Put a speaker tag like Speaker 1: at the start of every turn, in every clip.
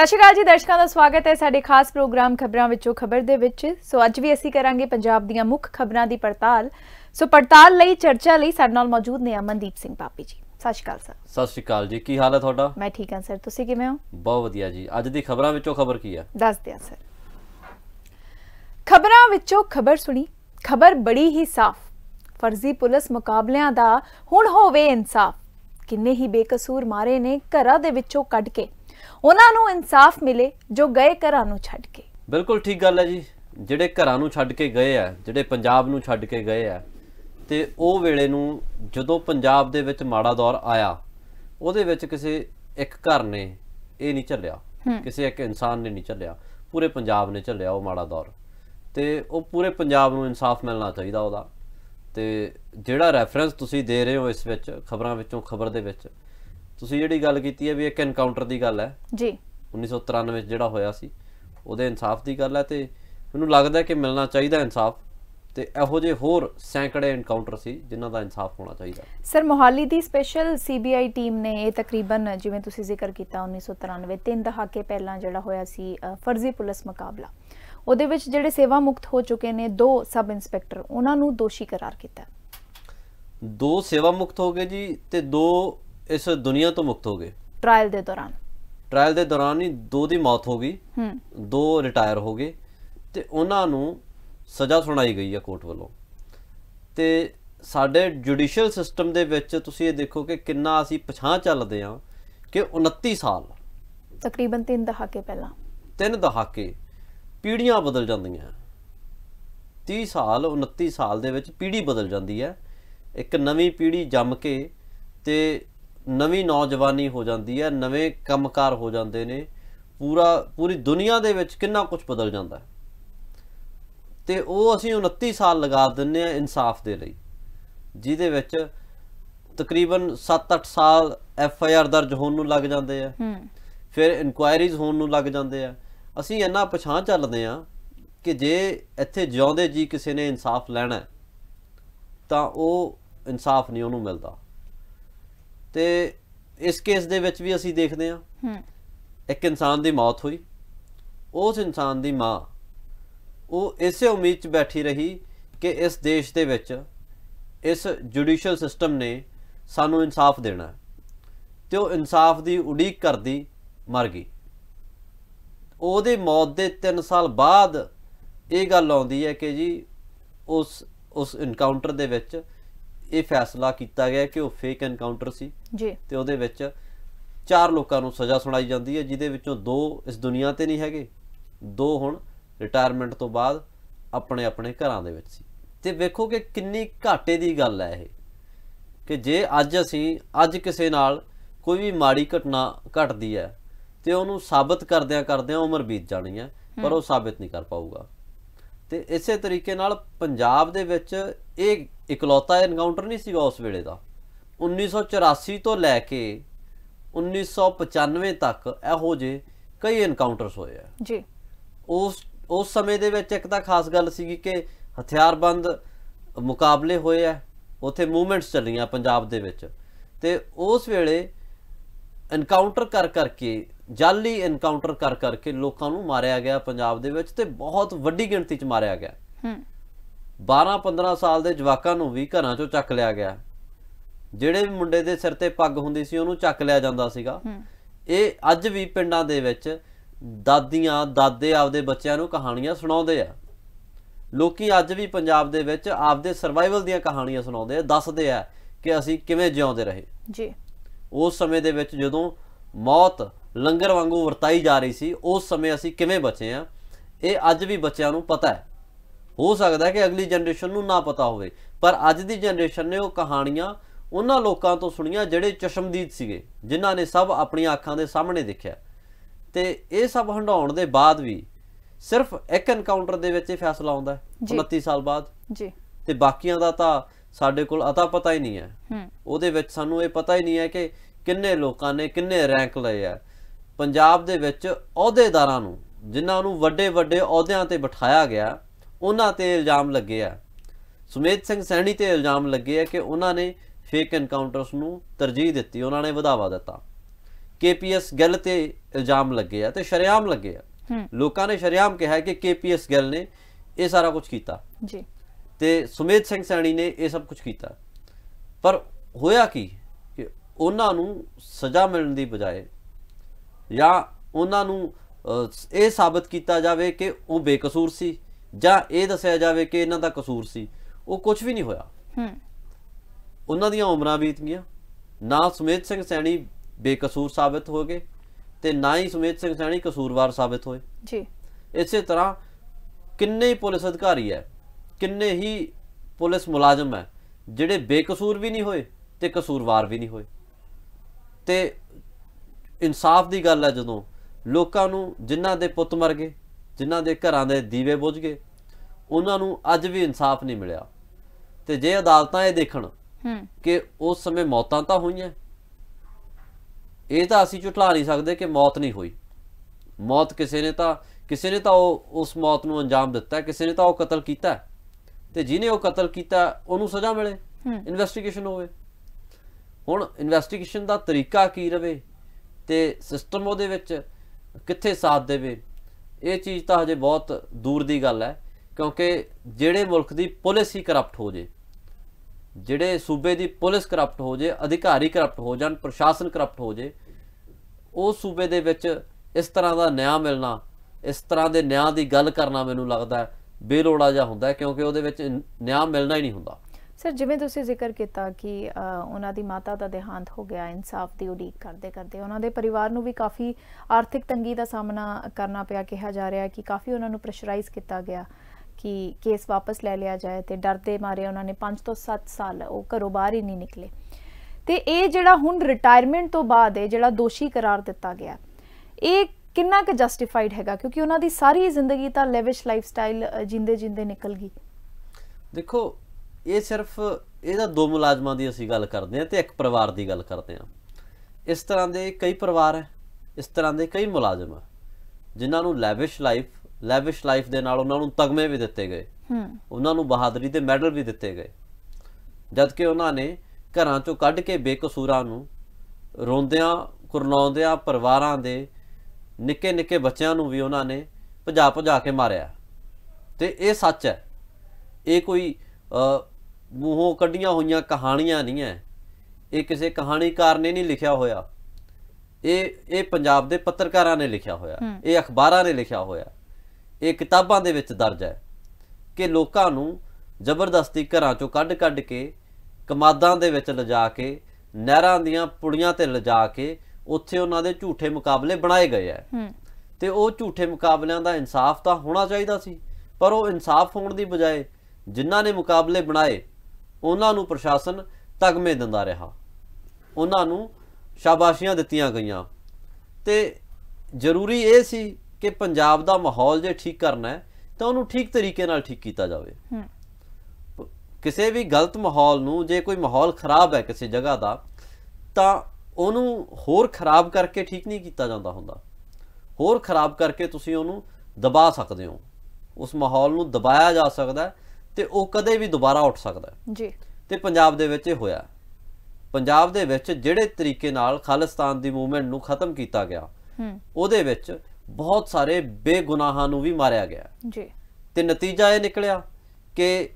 Speaker 1: ਸਤਿ ਸ਼੍ਰੀ ਅਕਾਲ ਜੀ ਦਰਸ਼ਕਾਂ ਦਾ ਸਵਾਗਤ ਹੈ ਸਾਡੇ ਖਾਸ ਪ੍ਰੋਗਰਾਮ ਖਬਰਾਂ ਵਿੱਚੋਂ ਖਬਰ ਦੇ ਵਿੱਚ ਸੋ ਅੱਜ ਵੀ ਅਸੀਂ ਕਰਾਂਗੇ ਪੰਜਾਬ ਦੀਆਂ ਮੁੱਖ ਖਬਰਾਂ ਦੀ ਪੜਤਾਲ ਸੋ ਪੜਤਾਲ ਲਈ ਚਰਚਾ ਲਈ ਸਾਡੇ ਨਾਲ ਮੌਜੂਦ ਨੇ ਅਮਨਦੀਪ ਸਿੰਘ ਪਾਪੀ ਜੀ ਸਤਿ ਸ਼੍ਰੀ ਅਕਾਲ
Speaker 2: ਸਰ ਸਤਿ ਸ਼੍ਰੀ ਅਕਾਲ ਜੀ ਕੀ ਹਾਲ ਹੈ ਤੁਹਾਡਾ
Speaker 1: ਮੈਂ ਠੀਕ ਹਾਂ ਸਰ ਤੁਸੀਂ ਕਿਵੇਂ ਹੋ
Speaker 2: ਬਹੁਤ ਵਧੀਆ ਜੀ ਅੱਜ ਦੀ ਖਬਰਾਂ ਵਿੱਚੋਂ ਖਬਰ ਕੀ ਹੈ
Speaker 1: ਦੱਸ ਦਿਓ ਸਰ ਖਬਰਾਂ ਵਿੱਚੋਂ ਖਬਰ ਸੁਣੀ ਖਬਰ ਬੜੀ ਹੀ ਸਾਫ਼ ਫਰਜ਼ੀ ਪੁਲਿਸ ਮੁਕਾਬਲਿਆਂ ਦਾ ਹੁਣ ਹੋਵੇ ਇਨਸਾਫ ਕਿੰਨੇ ਹੀ ਬੇਕਸੂਰ ਮਾਰੇ ਨੇ ਘਰਾਂ ਦੇ ਵਿੱਚੋਂ ਕੱਢ ਕੇ ਉਹਨਾਂ ਨੂੰ ਇਨਸਾਫ ਮਿਲੇ ਜੋ ਗਏ ਘਰਾਂ ਨੂੰ ਛੱਡ ਕੇ
Speaker 2: ਬਿਲਕੁਲ ਠੀਕ ਗੱਲ ਹੈ ਜੀ ਜਿਹੜੇ ਘਰਾਂ ਨੂੰ ਛੱਡ ਕੇ ਗਏ ਆ ਜਿਹੜੇ ਪੰਜਾਬ ਨੂੰ ਛੱਡ ਕੇ ਗਏ ਆ ਤੇ ਉਹ ਵੇਲੇ ਨੂੰ ਜਦੋਂ ਪੰਜਾਬ ਦੇ ਵਿੱਚ ਮਾੜਾ ਦੌਰ ਆਇਆ ਉਹਦੇ ਵਿੱਚ ਕਿਸੇ ਇੱਕ ਘਰ ਨੇ ਇਹ ਨਹੀਂ ਚੱਲਿਆ ਕਿਸੇ ਇੱਕ ਇਨਸਾਨ ਨੇ ਨਹੀਂ ਚੱਲਿਆ ਪੂਰੇ ਪੰਜਾਬ ਨੇ ਚੱਲਿਆ ਉਹ ਮਾੜਾ ਦੌਰ ਤੇ ਉਹ ਪੂਰੇ ਪੰਜਾਬ ਨੂੰ ਇਨਸਾਫ ਮਿਲਣਾ ਚਾਹੀਦਾ ਉਹਦਾ ਤੇ ਜਿਹੜਾ ਰੈਫਰੈਂਸ ਤੁਸੀਂ ਦੇ ਰਹੇ ਹੋ ਇਸ ਵਿੱਚ ਖਬਰਾਂ ਵਿੱਚੋਂ ਖਬਰ ਦੇ ਵਿੱਚ ਤੁਸੀਂ ਜਿਹੜੀ ਗੱਲ ਕੀਤੀ ਹੈ ਵੀ ਇੱਕ ਐਨਕਾਊਂਟਰ ਦੀ ਗੱਲ ਹੈ ਜੀ 1993 ਵਿੱਚ ਜਿਹੜਾ ਹੋਇਆ ਸੀ ਉਹਦੇ ਇਨਸਾਫ ਦੀ ਗੱਲ ਹੈ ਤੇ ਮੈਨੂੰ ਲੱਗਦਾ ਕਿ ਮਿਲਣਾ ਚਾਹੀਦਾ ਇਨਸਾਫ ਤੇ ਇਹੋ ਜਿਹੇ ਹੋਰ ਸੈਂਕੜੇ ਐਨਕਾਊਂਟਰ ਸੀ ਜਿਨ੍ਹਾਂ ਦਾ ਇਨਸਾਫ ਹੋਣਾ ਚਾਹੀਦਾ
Speaker 1: ਸਰ ਮੋਹਾਲੀ ਦੀ ਸਪੈਸ਼ਲ ਸੀਬੀਆਈ ਟੀਮ ਨੇ ਇਹ ਤਕਰੀਬਨ ਜਿਵੇਂ ਤੁਸੀਂ ਜ਼ਿਕਰ ਕੀਤਾ 1993 ਤਿੰਨ ਦਹਾਕੇ ਪਹਿਲਾਂ ਜਿਹੜਾ ਹੋਇਆ ਸੀ ਫਰਜ਼ੀ ਪੁਲਿਸ ਮੁਕਾਬਲਾ ਉਹਦੇ ਵਿੱਚ ਜਿਹੜੇ ਸੇਵਾ ਮੁਕਤ ਹੋ ਚੁੱਕੇ ਨੇ ਦੋ ਸਬ ਇੰਸਪੈਕਟਰ ਉਹਨਾਂ ਨੂੰ ਦੋਸ਼ੀ ਕਰਾਰ ਕੀਤਾ
Speaker 2: ਦੋ ਸੇਵਾ ਮੁਕਤ ਹੋ ਗਏ ਜੀ ਤੇ ਦੋ ਇਸ ਦੁਨੀਆ ਤੋਂ ਮੁਕਤ ਹੋ ਗਏ
Speaker 1: ਟ੍ਰਾਇਲ ਦੇ ਦੌਰਾਨ
Speaker 2: ਟ੍ਰਾਇਲ ਦੇ ਦੌਰਾਨ ਹੀ ਦੋ ਦੀ ਮੌਤ ਹੋ ਗਈ ਹੂੰ ਦੋ ਰਿਟਾਇਰ ਹੋ ਗਏ ਤੇ ਉਹਨਾਂ ਨੂੰ ਸਜ਼ਾ ਸੁਣਾਈ ਗਈ ਹੈ ਕੋਰਟ ਵੱਲੋਂ ਤੇ ਸਾਡੇ ਜੁਡੀਸ਼ੀਅਲ ਸਿਸਟਮ ਦੇ ਵਿੱਚ ਤੁਸੀਂ ਇਹ ਦੇਖੋ ਕਿ ਕਿੰਨਾ ਅਸੀਂ ਪਛਾਂ ਚੱਲਦੇ ਆ ਕਿ 29 ਸਾਲ
Speaker 1: ਤਕਰੀਬਨ 3 ਦਹਾਕੇ ਪਹਿਲਾਂ
Speaker 2: 3 ਦਹਾਕੇ ਪੀੜ੍ਹੀਆਂ ਬਦਲ ਜਾਂਦੀਆਂ 30 ਸਾਲ 29 ਸਾਲ ਦੇ ਵਿੱਚ ਪੀੜ੍ਹੀ ਬਦਲ ਜਾਂਦੀ ਹੈ ਇੱਕ ਨਵੀਂ ਪੀੜ੍ਹੀ ਜੰਮ ਕੇ ਤੇ ਨਵੀਂ ਨੌਜਵਾਨੀ ਹੋ ਜਾਂਦੀ ਹੈ ਨਵੇਂ ਕੰਮਕਾਰ ਹੋ ਜਾਂਦੇ ਨੇ ਪੂਰਾ ਪੂਰੀ ਦੁਨੀਆ ਦੇ ਵਿੱਚ ਕਿੰਨਾ ਕੁਝ ਬਦਲ ਜਾਂਦਾ ਹੈ ਤੇ ਉਹ ਅਸੀਂ 29 ਸਾਲ ਲਗਾ ਦਿੰਨੇ ਆ ਇਨਸਾਫ ਦੇ ਲਈ ਜਿਹਦੇ ਵਿੱਚ ਤਕਰੀਬਨ 7-8 ਸਾਲ ਐਫ ਆਈ ਆਰ ਦਰਜ ਹੋਣ ਨੂੰ ਲੱਗ ਜਾਂਦੇ ਆ ਫਿਰ ਇਨਕੁਆਇਰੀਜ਼ ਹੋਣ ਨੂੰ ਲੱਗ ਜਾਂਦੇ ਆ ਅਸੀਂ ਇੰਨਾ ਪਛਾਣ ਚੱਲਦੇ ਆ ਕਿ ਜੇ ਇੱਥੇ ਜਿਉਂਦੇ ਜੀ ਕਿਸੇ ਨੇ ਇਨਸਾਫ ਲੈਣਾ ਤਾਂ ਉਹ ਇਨਸਾਫ ਨਹੀਂ ਉਹਨੂੰ ਮਿਲਦਾ ਤੇ ਇਸ ਕੇਸ ਦੇ ਵਿੱਚ ਵੀ ਅਸੀਂ ਦੇਖਦੇ ਹਾਂ ਹੂੰ ਇੱਕ ਇਨਸਾਨ ਦੀ ਮੌਤ ਹੋਈ ਉਸ ਇਨਸਾਨ ਦੀ ਮਾਂ ਉਹ ਇਸੇ ਉਮੀਦ 'ਚ ਬੈਠੀ ਰਹੀ ਕਿ ਇਸ ਦੇਸ਼ ਦੇ ਵਿੱਚ ਇਸ ਜੁਡੀਸ਼ੀਅਲ ਸਿਸਟਮ ਨੇ ਸਾਨੂੰ ਇਨਸਾਫ ਦੇਣਾ ਤੇ ਉਹ ਇਨਸਾਫ ਦੀ ਉਡੀਕ ਕਰਦੀ ਮਰ ਗਈ ਉਹਦੇ ਮੌਤ ਦੇ 3 ਸਾਲ ਬਾਅਦ ਇਹ ਗੱਲ ਆਉਂਦੀ ਹੈ ਕਿ ਜੀ ਉਸ ਉਸ ਇਨਕਾਊਂਟਰ ਦੇ ਵਿੱਚ ਇਹ ਫੈਸਲਾ ਕੀਤਾ ਗਿਆ ਕਿ ਉਹ ਫੇਕ ਐਨਕਾਊਂਟਰ ਸੀ ਜੀ ਤੇ ਉਹਦੇ ਵਿੱਚ ਚਾਰ ਲੋਕਾਂ ਨੂੰ ਸਜ਼ਾ ਸੁਣਾਈ ਜਾਂਦੀ ਹੈ ਜਿਦੇ ਵਿੱਚੋਂ ਦੋ ਇਸ ਦੁਨੀਆ ਤੇ ਨਹੀਂ ਹੈਗੇ ਦੋ ਹੁਣ ਰਿਟਾਇਰਮੈਂਟ ਤੋਂ ਬਾਅਦ ਆਪਣੇ ਆਪਣੇ ਘਰਾਂ ਦੇ ਵਿੱਚ ਸੀ ਤੇ ਵੇਖੋ ਕਿ ਕਿੰਨੀ ਘਾਟੇ ਦੀ ਗੱਲ ਹੈ ਇਹ ਕਿ ਜੇ ਅੱਜ ਅਸੀਂ ਅੱਜ ਕਿਸੇ ਨਾਲ ਕੋਈ ਵੀ ਮਾੜੀ ਘਟਨਾ ਘਟਦੀ ਹੈ ਤੇ ਉਹਨੂੰ ਸਾਬਤ ਕਰਦਿਆਂ ਕਰਦਿਆਂ ਉਮਰ ਬੀਤ ਜਾਣੀ ਹੈ ਪਰ ਉਹ ਸਾਬਤ ਨਹੀਂ ਕਰ ਪਾਊਗਾ ਤੇ ਇਸੇ ਤਰੀਕੇ ਨਾਲ ਪੰਜਾਬ ਦੇ ਵਿੱਚ ਇਹ ਇਕਲੌਤਾ ਐਨਕਾਊਂਟਰ ਨਹੀਂ ਸੀਗਾ ਉਸ ਵੇਲੇ ਦਾ 1984 ਤੋਂ ਲੈ ਕੇ 1995 ਤੱਕ ਇਹੋ ਜੇ ਕਈ ਐਨਕਾਊਂਟਰਸ ਹੋਏ ਆ ਜੀ ਉਸ ਉਸ ਸਮੇਂ ਦੇ ਵਿੱਚ ਇੱਕ ਤਾਂ ਖਾਸ ਗੱਲ ਸੀਗੀ ਕਿ ਹਥਿਆਰਬੰਦ ਮੁਕਾਬਲੇ ਹੋਏ ਆ ਉਥੇ ਮੂਵਮੈਂਟਸ ਚੱਲੀਆਂ ਪੰਜਾਬ ਦੇ ਵਿੱਚ ਤੇ ਉਸ ਵੇਲੇ ਐਨਕਾਊਂਟਰ ਕਰ ਕਰਕੇ ਜਾਲੀ ਐਨਕਾਊਂਟਰ ਕਰ ਕਰਕੇ ਲੋਕਾਂ ਨੂੰ ਮਾਰਿਆ ਗਿਆ ਪੰਜਾਬ ਦੇ ਵਿੱਚ ਤੇ ਬਹੁਤ ਵੱਡੀ ਗਿਣਤੀ 'ਚ ਮਾਰਿਆ ਗਿਆ ਹੂੰ 12-15 ਸਾਲ ਦੇ ਜਵਾਕਾਂ ਨੂੰ ਵੀ ਘਰਾਂ ਚੋਂ ਚੱਕ ਲਿਆ ਗਿਆ ਜਿਹੜੇ ਵੀ ਮੁੰਡੇ ਦੇ ਸਿਰ ਤੇ ਪੱਗ ਹੁੰਦੀ ਸੀ ਉਹਨੂੰ ਚੱਕ ਲਿਆ ਜਾਂਦਾ ਸੀਗਾ ਇਹ ਅੱਜ ਵੀ ਪਿੰਡਾਂ ਦੇ ਵਿੱਚ ਦਾਦੀਆਂ ਦਾਦੇ ਆਪਦੇ ਬੱਚਿਆਂ ਨੂੰ ਕਹਾਣੀਆਂ ਸੁਣਾਉਂਦੇ ਆ ਲੋਕੀ ਅੱਜ ਵੀ ਪੰਜਾਬ ਦੇ ਵਿੱਚ ਆਪਦੇ ਸਰਵਾਈਵਲ ਦੀਆਂ ਕਹਾਣੀਆਂ ਸੁਣਾਉਂਦੇ ਆ ਦੱਸਦੇ ਆ ਕਿ ਅਸੀਂ ਕਿਵੇਂ ਜਿਉਂਦੇ ਰਹੇ ਜੀ ਉਸ ਸਮੇਂ ਦੇ ਵਿੱਚ ਜਦੋਂ ਮੌਤ ਲੰਗਰ ਵਾਂਗੂ ਵਰਤਾਈ ਜਾ ਰਹੀ ਸੀ ਉਸ ਸਮੇਂ ਅਸੀਂ ਕਿਵੇਂ ਬਚੇ ਆ ਇਹ ਅੱਜ ਵੀ ਬੱਚਿਆਂ ਨੂੰ ਪਤਾ ਹੈ ਹੋ ਸਕਦਾ ਕਿ ਅਗਲੀ ਜਨਰੇਸ਼ਨ ਨੂੰ ਨਾ ਪਤਾ ਹੋਵੇ ਪਰ ਅੱਜ ਦੀ ਜਨਰੇਸ਼ਨ ਨੇ ਉਹ ਕਹਾਣੀਆਂ ਉਹਨਾਂ ਲੋਕਾਂ ਤੋਂ ਸੁਣੀਆਂ ਜਿਹੜੇ ਚਸ਼ਮਦੀਦ ਸੀਗੇ ਜਿਨ੍ਹਾਂ ਨੇ ਸਭ ਆਪਣੀਆਂ ਅੱਖਾਂ ਦੇ ਸਾਹਮਣੇ ਦੇਖਿਆ ਤੇ ਇਹ ਸਭ ਹੰਡਾਉਣ ਦੇ ਬਾਅਦ ਵੀ ਸਿਰਫ ਇੱਕ ਐਨਕਾਊਂਟਰ ਦੇ ਵਿੱਚ ਇਹ ਫੈਸਲਾ ਆਉਂਦਾ ਹੈ 29 ਸਾਲ ਬਾਅਦ ਜੀ ਤੇ ਬਾਕੀਆਂ ਦਾ ਤਾਂ ਸਾਡੇ ਕੋਲ ਅਤਾ ਪਤਾ ਹੀ ਨਹੀਂ ਹੈ ਉਹਦੇ ਵਿੱਚ ਸਾਨੂੰ ਇਹ ਪਤਾ ਹੀ ਨਹੀਂ ਹੈ ਕਿ ਕਿੰਨੇ ਲੋਕਾਂ ਨੇ ਕਿੰਨੇ ਰੈਂਕ ਲਏ ਆ ਪੰਜਾਬ ਦੇ ਵਿੱਚ ਅਹੁਦੇਦਾਰਾਂ ਨੂੰ ਜਿਨ੍ਹਾਂ ਨੂੰ ਵੱਡੇ ਵੱਡੇ ਅਹੁਦਿਆਂ ਤੇ ਬਿਠਾਇਆ ਗਿਆ ਉਹਨਾਂ ਤੇ ਇਲਜ਼ਾਮ ਲੱਗੇ ਆ ਸੁਮੇਧ ਸਿੰਘ ਸੈਣੀ ਤੇ ਇਲਜ਼ਾਮ ਲੱਗੇ ਆ ਕਿ ਉਹਨਾਂ ਨੇ ਫੇਕ ਐਨਕਾਊਂਟਰਸ ਨੂੰ ਤਰਜੀਹ ਦਿੱਤੀ ਉਹਨਾਂ ਨੇ ਵਧਾਵਾ ਦਿੱਤਾ ਕੇਪੀਐਸ ਗੱਲ ਤੇ ਇਲਜ਼ਾਮ ਲੱਗੇ ਆ ਤੇ ਸ਼ਰਿਆਮ ਲੱਗੇ ਆ ਲੋਕਾਂ ਨੇ ਸ਼ਰਿਆਮ ਕਿਹਾ ਕਿ ਕੇਪੀਐਸ ਗੱਲ ਨੇ ਇਹ ਸਾਰਾ ਕੁਝ ਕੀਤਾ ਜੀ ਤੇ ਸੁਮੇਧ ਸਿੰਘ ਸੈਣੀ ਨੇ ਇਹ ਸਭ ਕੁਝ ਕੀਤਾ ਪਰ ਹੋਇਆ ਕੀ ਕਿ ਉਹਨਾਂ ਨੂੰ ਸਜ਼ਾ ਮਿਲਣ ਦੀ ਬਜਾਏ ਜਾਂ ਉਹਨਾਂ ਨੂੰ ਇਹ ਸਾਬਤ ਕੀਤਾ ਜਾਵੇ ਕਿ ਉਹ ਬੇਕਸੂਰ ਸੀ ਜਾਂ ਇਹ ਦੱਸਿਆ ਜਾਵੇ ਕਿ ਇਹਨਾਂ ਦਾ ਕਸੂਰ ਸੀ ਉਹ ਕੁਝ ਵੀ ਨਹੀਂ ਹੋਇਆ ਹੂੰ ਉਹਨਾਂ ਦੀਆਂ ਉਮਰਾਂ ਬੀਤ ਗਈਆਂ ਨਾ ਸੁਮੇਤ ਸਿੰਘ ਸੈਣੀ ਬੇਕਸੂਰ ਸਾਬਤ ਹੋ ਗਏ ਤੇ ਨਾ ਹੀ ਸੁਮੇਤ ਸਿੰਘ ਸੈਣੀ ਕਸੂਰਵਾਰ ਸਾਬਤ ਹੋਏ ਜੀ ਇਸੇ ਤਰ੍ਹਾਂ ਕਿੰਨੇ ਪੁਲਿਸ ਅਧਿਕਾਰੀ ਹੈ ਕਿੰਨੇ ਹੀ ਪੁਲਿਸ ਮੁਲਾਜ਼ਮ ਹੈ ਜਿਹੜੇ ਬੇਕਸੂਰ ਵੀ ਨਹੀਂ ਹੋਏ ਤੇ ਕਸੂਰਵਾਰ ਵੀ ਨਹੀਂ ਹੋਏ ਤੇ ਇਨਸਾਫ ਦੀ ਗੱਲ ਹੈ ਜਦੋਂ ਲੋਕਾਂ ਨੂੰ ਜਿਨ੍ਹਾਂ ਦੇ ਪੁੱਤ ਮਰ ਗਏ ਜਿਨ੍ਹਾਂ ਦੇ ਘਰਾਂ ਦੇ ਦੀਵੇ ਬੁਝ ਗਏ ਉਹਨਾਂ ਨੂੰ ਅੱਜ ਵੀ ਇਨਸਾਫ ਨਹੀਂ ਮਿਲਿਆ ਤੇ ਜੇ ਅਦਾਲਤਾਂ ਇਹ ਦੇਖਣ ਕਿ ਉਸ ਸਮੇਂ ਮੌਤਾਂ ਤਾਂ ਹੋਈਆਂ ਇਹ ਤਾਂ ਅਸੀਂ ਝੁਟਲਾ ਨਹੀਂ ਸਕਦੇ ਕਿ ਮੌਤ ਨਹੀਂ ਹੋਈ ਮੌਤ ਕਿਸੇ ਨੇ ਤਾਂ ਕਿਸੇ ਨੇ ਤਾਂ ਉਹ ਉਸ ਮੌਤ ਨੂੰ ਅੰਜਾਮ ਦਿੱਤਾ ਕਿਸੇ ਨੇ ਤਾਂ ਉਹ ਕਤਲ ਕੀਤਾ ਤੇ ਜਿਹਨੇ ਉਹ ਕਤਲ ਕੀਤਾ ਉਹਨੂੰ ਸਜ਼ਾ ਮਿਲੇ ਇਨਵੈਸਟੀਗੇਸ਼ਨ ਹੋਵੇ ਹੁਣ ਇਨਵੈਸਟੀਗੇਸ਼ਨ ਦਾ ਤਰੀਕਾ ਕੀ ਰਵੇ ਤੇ ਸਿਸਟਮ ਉਹਦੇ ਵਿੱਚ ਕਿੱਥੇ ਸਾਥ ਦੇਵੇ ਇਹ ਚੀਜ਼ ਤਾਂ ਹਜੇ ਬਹੁਤ ਦੂਰ ਦੀ ਗੱਲ ਹੈ ਕਿਉਂਕਿ ਜਿਹੜੇ ਮੁਲਕ ਦੀ ਪੁਲਿਸ ਹੀ ਕਰਪਟ ਹੋ ਜੇ ਜਿਹੜੇ ਸੂਬੇ ਦੀ ਪੁਲਿਸ ਕਰਪਟ ਹੋ ਜੇ ਅਧਿਕਾਰੀ ਕਰਪਟ ਹੋ ਜਾਣ ਪ੍ਰਸ਼ਾਸਨ ਕਰਪਟ ਹੋ ਜੇ ਉਹ ਸੂਬੇ ਦੇ ਵਿੱਚ ਇਸ ਤਰ੍ਹਾਂ ਦਾ ਨਿਆਂ ਮਿਲਣਾ ਇਸ ਤਰ੍ਹਾਂ ਦੇ ਨਿਆਂ ਦੀ ਗੱਲ ਕਰਨਾ ਮੈਨੂੰ ਲੱਗਦਾ ਬੇਲੋੜਾ ਜਿਹਾ ਹੁੰਦਾ ਕਿਉਂਕਿ ਉਹਦੇ ਵਿੱਚ ਨਿਆਂ ਮਿਲਣਾ ਹੀ ਨਹੀਂ ਹੁੰਦਾ
Speaker 1: ਸਰ ਜਿਵੇਂ ਤੁਸੀਂ ਜ਼ਿਕਰ ਕੀਤਾ ਕਿ ਉਹਨਾਂ ਦੀ ਮਾਤਾ ਦਾ ਦੇਹਾਂਤ ਹੋ ਗਿਆ ਇਨਸਾਫ ਦੀ ਉਡੀਕ ਕਰਦੇ ਕਰਦੇ ਉਹਨਾਂ ਦੇ ਪਰਿਵਾਰ ਨੂੰ ਵੀ ਕਾਫੀ ਆਰਥਿਕ ਤੰਗੀ ਦਾ ਸਾਹਮਣਾ ਕਰਨਾ ਪਿਆ ਕਿਹਾ ਜਾ ਰਿਹਾ ਹੈ ਕਿ ਕਾਫੀ ਉਹਨਾਂ ਨੂੰ ਪ੍ਰੈਸ਼ਰਾਈਜ਼ ਕੀਤਾ ਗਿਆ ਕਿ ਕੇਸ ਵਾਪਸ ਲੈ ਲਿਆ ਜਾਏ ਤੇ ਡਰਦੇ ਮਾਰੇ ਉਹਨਾਂ ਨੇ 5 ਤੋਂ 7 ਸਾਲ ਉਹ ਘਰੋਂ ਬਾਹਰ ਹੀ ਨਹੀਂ ਨਿਕਲੇ ਤੇ ਇਹ ਜਿਹੜਾ ਹੁਣ ਰਿਟਾਇਰਮੈਂਟ ਤੋਂ ਬਾਅਦ ਇਹ ਜਿਹੜਾ ਦੋਸ਼ੀ ਕਰਾਰ ਦਿੱਤਾ ਗਿਆ ਇਹ ਕਿੰਨਾ ਕੁ ਜਸਟੀਫਾਈਡ ਹੈਗਾ ਕਿਉਂਕਿ ਉਹਨਾਂ ਦੀ ਸਾਰੀ ਜ਼ਿੰਦਗੀ ਤਾਂ ਲੈਵਿਸ਼ ਲਾਈਫਸਟਾਈਲ ਜਿੰਦੇ ਜਿੰਦੇ ਨਿਕਲ ਗਈ
Speaker 2: ਦੇਖੋ ਇਹ ਸਿਰਫ ਇਹਦਾ ਦੋ ਮੁਲਾਜ਼ਮਾਂ ਦੀ ਅਸੀਂ ਗੱਲ ਕਰਦੇ ਆ ਤੇ ਇੱਕ ਪਰਿਵਾਰ ਦੀ ਗੱਲ ਕਰਦੇ ਆ ਇਸ ਤਰ੍ਹਾਂ ਦੇ ਕਈ ਪਰਿਵਾਰ ਹੈ ਇਸ ਤਰ੍ਹਾਂ ਦੇ ਕਈ ਮੁਲਾਜ਼ਮ ਹੈ ਜਿਨ੍ਹਾਂ ਨੂੰ ਲੈਵਿਸ਼ ਲਾਈਫ ਲੈਵਿਸ਼ ਲਾਈਫ ਦੇ ਨਾਲ ਉਹਨਾਂ ਨੂੰ ਤਗਮੇ ਵੀ ਦਿੱਤੇ ਗਏ ਹੂੰ ਉਹਨਾਂ ਨੂੰ ਬਹਾਦਰੀ ਦੇ ਮੈਡਲ ਵੀ ਦਿੱਤੇ ਗਏ ਜਦ ਕਿ ਉਹਨਾਂ ਨੇ ਘਰਾਂ ਚੋਂ ਕੱਢ ਕੇ ਬੇਕਸੂਰਾਂ ਨੂੰ ਰੋਂਦਿਆਂ ਕੁਰਨਾਉਂਦਿਆਂ ਪਰਿਵਾਰਾਂ ਦੇ ਨਿੱਕੇ ਨਿੱਕੇ ਬੱਚਿਆਂ ਨੂੰ ਵੀ ਉਹਨਾਂ ਨੇ ਭਜਾ ਭਜਾ ਕੇ ਮਾਰਿਆ ਤੇ ਇਹ ਸੱਚ ਹੈ ਇਹ ਕੋਈ ਮੂੰਹੋਂ ਕੱਢੀਆਂ ਹੋਈਆਂ ਕਹਾਣੀਆਂ ਨਹੀਂ ਐ ਇਹ ਕਿਸੇ ਕਹਾਣੀਕਾਰ ਨੇ ਨਹੀਂ ਲਿਖਿਆ ਹੋਇਆ ਇਹ ਇਹ ਪੰਜਾਬ ਦੇ ਪੱਤਰਕਾਰਾਂ ਨੇ ਲਿਖਿਆ ਹੋਇਆ ਇਹ ਅਖਬਾਰਾਂ ਨੇ ਲਿਖਿਆ ਹੋਇਆ ਇਹ ਕਿਤਾਬਾਂ ਦੇ ਵਿੱਚ ਦਰਜ ਹੈ ਕਿ ਲੋਕਾਂ ਨੂੰ ਜ਼ਬਰਦਸਤੀ ਘਰਾਂ ਚੋਂ ਕੱਢ-ਕੱਢ ਕੇ ਕਮਾਦਾਂ ਦੇ ਵਿੱਚ ਲਿਜਾ ਕੇ ਨਹਿਰਾਂ ਦੀਆਂ ਪੁੜੀਆਂ ਤੇ ਲਿਜਾ ਕੇ ਉੱਥੇ ਉਹਨਾਂ ਦੇ ਝੂਠੇ ਮੁਕਾਬਲੇ ਬਣਾਏ ਗਏ ਐ ਤੇ ਉਹ ਝੂਠੇ ਮੁਕਾਬਲਿਆਂ ਦਾ ਇਨਸਾਫ ਤਾਂ ਹੋਣਾ ਚਾਹੀਦਾ ਸੀ ਪਰ ਉਹ ਇਨਸਾਫ ਹੋਣ ਦੀ ਬਜਾਏ ਜਿਨ੍ਹਾਂ ਨੇ ਮੁਕਾਬਲੇ ਬਣਾਏ ਉਹਨਾਂ ਨੂੰ ਪ੍ਰਸ਼ਾਸਨ ਤਗਮੇ ਦਿੰਦਾ ਰਿਹਾ ਉਹਨਾਂ ਨੂੰ ਸ਼ਾਬਾਸ਼ੀਆਂ ਦਿੱਤੀਆਂ ਗਈਆਂ ਤੇ ਜ਼ਰੂਰੀ ਇਹ ਸੀ ਕਿ ਪੰਜਾਬ ਦਾ ਮਾਹੌਲ ਜੇ ਠੀਕ ਕਰਨਾ ਹੈ ਤਾਂ ਉਹਨੂੰ ਠੀਕ ਤਰੀਕੇ ਨਾਲ ਠੀਕ ਕੀਤਾ ਜਾਵੇ ਕਿਸੇ ਵੀ ਗਲਤ ਮਾਹੌਲ ਨੂੰ ਜੇ ਕੋਈ ਮਾਹੌਲ ਖਰਾਬ ਹੈ ਕਿਸੇ ਜਗ੍ਹਾ ਦਾ ਤਾਂ ਉਹਨੂੰ ਹੋਰ ਖਰਾਬ ਕਰਕੇ ਠੀਕ ਨਹੀਂ ਕੀਤਾ ਜਾਂਦਾ ਹੁੰਦਾ ਹੋਰ ਖਰਾਬ ਕਰਕੇ ਤੁਸੀਂ ਉਹਨੂੰ ਦਬਾ ਸਕਦੇ ਹੋ ਉਸ ਮਾਹੌਲ ਨੂੰ ਦਬਾਇਆ ਜਾ ਸਕਦਾ ਹੈ ਤੇ ਉਹ ਕਦੇ ਵੀ ਦੁਬਾਰਾ ਉੱਠ ਸਕਦਾ ਜੀ ਤੇ ਪੰਜਾਬ ਦੇ ਵਿੱਚ ਇਹ ਹੋਇਆ ਪੰਜਾਬ ਦੇ ਵਿੱਚ ਜਿਹੜੇ ਤਰੀਕੇ ਨਾਲ ਖਾਲਿਸਤਾਨ ਦੀ ਮੂਵਮੈਂਟ ਨੂੰ ਖਤਮ ਕੀਤਾ ਗਿਆ ਹੂੰ ਉਹਦੇ ਵਿੱਚ ਬਹੁਤ ਸਾਰੇ ਬੇਗੁਨਾਹਾਂ ਨੂੰ ਵੀ ਮਾਰਿਆ ਗਿਆ ਜੀ ਤੇ ਨਤੀਜਾ ਇਹ ਨਿਕਲਿਆ ਕਿ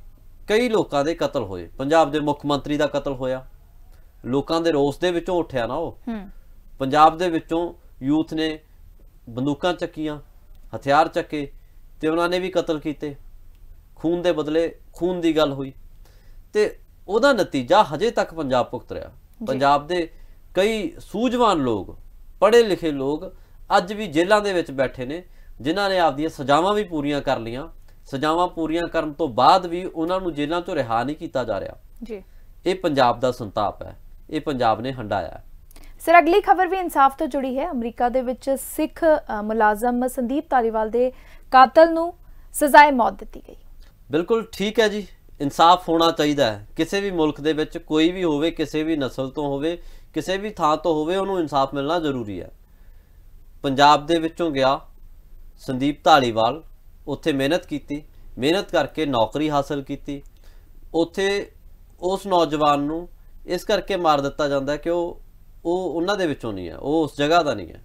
Speaker 2: ਕਈ ਲੋਕਾਂ ਦੇ ਕਤਲ ਹੋਏ ਪੰਜਾਬ ਦੇ ਮੁੱਖ ਮੰਤਰੀ ਦਾ ਕਤਲ ਹੋਇਆ ਲੋਕਾਂ ਦੇ ਰੋਸ ਦੇ ਵਿੱਚੋਂ ਉੱਠਿਆ ਨਾ ਉਹ ਹੂੰ ਪੰਜਾਬ ਦੇ ਵਿੱਚੋਂ ਯੂਥ ਨੇ ਬੰਦੂਕਾਂ ਚੱਕੀਆਂ ਹਥਿਆਰ ਚੱਕੇ ਤੇ ਉਹਨਾਂ ਨੇ ਵੀ ਕਤਲ ਕੀਤੇ ਖੂਨ ਦੇ ਬਦਲੇ ਖੂਨ ਦੀ ਗੱਲ ਹੋਈ ਤੇ ਉਹਦਾ ਨਤੀਜਾ ਹਜੇ ਤੱਕ ਪੰਜਾਬ ਭੁਗਤ ਰਿਹਾ ਪੰਜਾਬ ਦੇ ਕਈ ਸੂਝਵਾਨ ਲੋਕ ਪੜ੍ਹੇ ਲਿਖੇ ਲੋਕ ਅੱਜ ਵੀ ਜੇਲ੍ਹਾਂ ਦੇ ਵਿੱਚ ਬੈਠੇ ਨੇ ਜਿਨ੍ਹਾਂ ਨੇ ਆਪਦੀਆਂ ਸਜ਼ਾਵਾਂ ਵੀ ਪੂਰੀਆਂ ਕਰ ਲੀਆਂ ਸਜ਼ਾਵਾਂ ਪੂਰੀਆਂ ਕਰਨ ਤੋਂ ਬਾਅਦ ਵੀ ਉਹਨਾਂ ਨੂੰ ਜੇਲ੍ਹਾਂ ਤੋਂ ਰਿਹਾ ਨਹੀਂ ਕੀਤਾ ਜਾ ਰਿਹਾ ਜੀ ਇਹ ਪੰਜਾਬ ਦਾ ਸੰਤਾਪ ਹੈ ਇਹ ਪੰਜਾਬ ਨੇ ਹੰਡਾਇਆ
Speaker 1: ਸਰ ਅਗਲੀ ਖਬਰ ਵੀ ਇਨਸਾਫ ਤੋਂ ਜੁੜੀ ਹੈ ਅਮਰੀਕਾ ਦੇ ਵਿੱਚ ਸਿੱਖ ਮੁਲਾਜ਼ਮ ਸੰਦੀਪ ਤਾਲੀਵਾਲ ਦੇ ਕਾਤਲ ਨੂੰ ਸਜ਼ਾਏ ਮੌਤ ਦਿੱਤੀ ਗਈ
Speaker 2: ਬਿਲਕੁਲ ਠੀਕ ਹੈ ਜੀ ਇਨਸਾਫ ਹੋਣਾ ਚਾਹੀਦਾ ਹੈ ਕਿਸੇ ਵੀ ਮੁਲਕ ਦੇ ਵਿੱਚ ਕੋਈ ਵੀ ਹੋਵੇ ਕਿਸੇ ਵੀ ਨਸਲ ਤੋਂ ਹੋਵੇ ਕਿਸੇ ਵੀ ਥਾਂ ਤੋਂ ਹੋਵੇ ਉਹਨੂੰ ਇਨਸਾਫ ਮਿਲਣਾ ਜ਼ਰੂਰੀ ਹੈ ਪੰਜਾਬ ਦੇ ਵਿੱਚੋਂ ਗਿਆ ਸੰਦੀਪ ਢਾਲੀਵਾਲ ਉੱਥੇ ਮਿਹਨਤ ਕੀਤੀ ਮਿਹਨਤ ਕਰਕੇ ਨੌਕਰੀ ਹਾਸਲ ਕੀਤੀ ਉੱਥੇ ਉਸ ਨੌਜਵਾਨ ਨੂੰ ਇਸ ਕਰਕੇ ਮਾਰ ਦਿੱਤਾ ਜਾਂਦਾ ਕਿ ਉਹ ਉਹ ਉਹਨਾਂ ਦੇ ਵਿੱਚੋਂ ਨਹੀਂ ਹੈ ਉਹ ਉਸ ਜਗ੍ਹਾ ਦਾ ਨਹੀਂ ਹੈ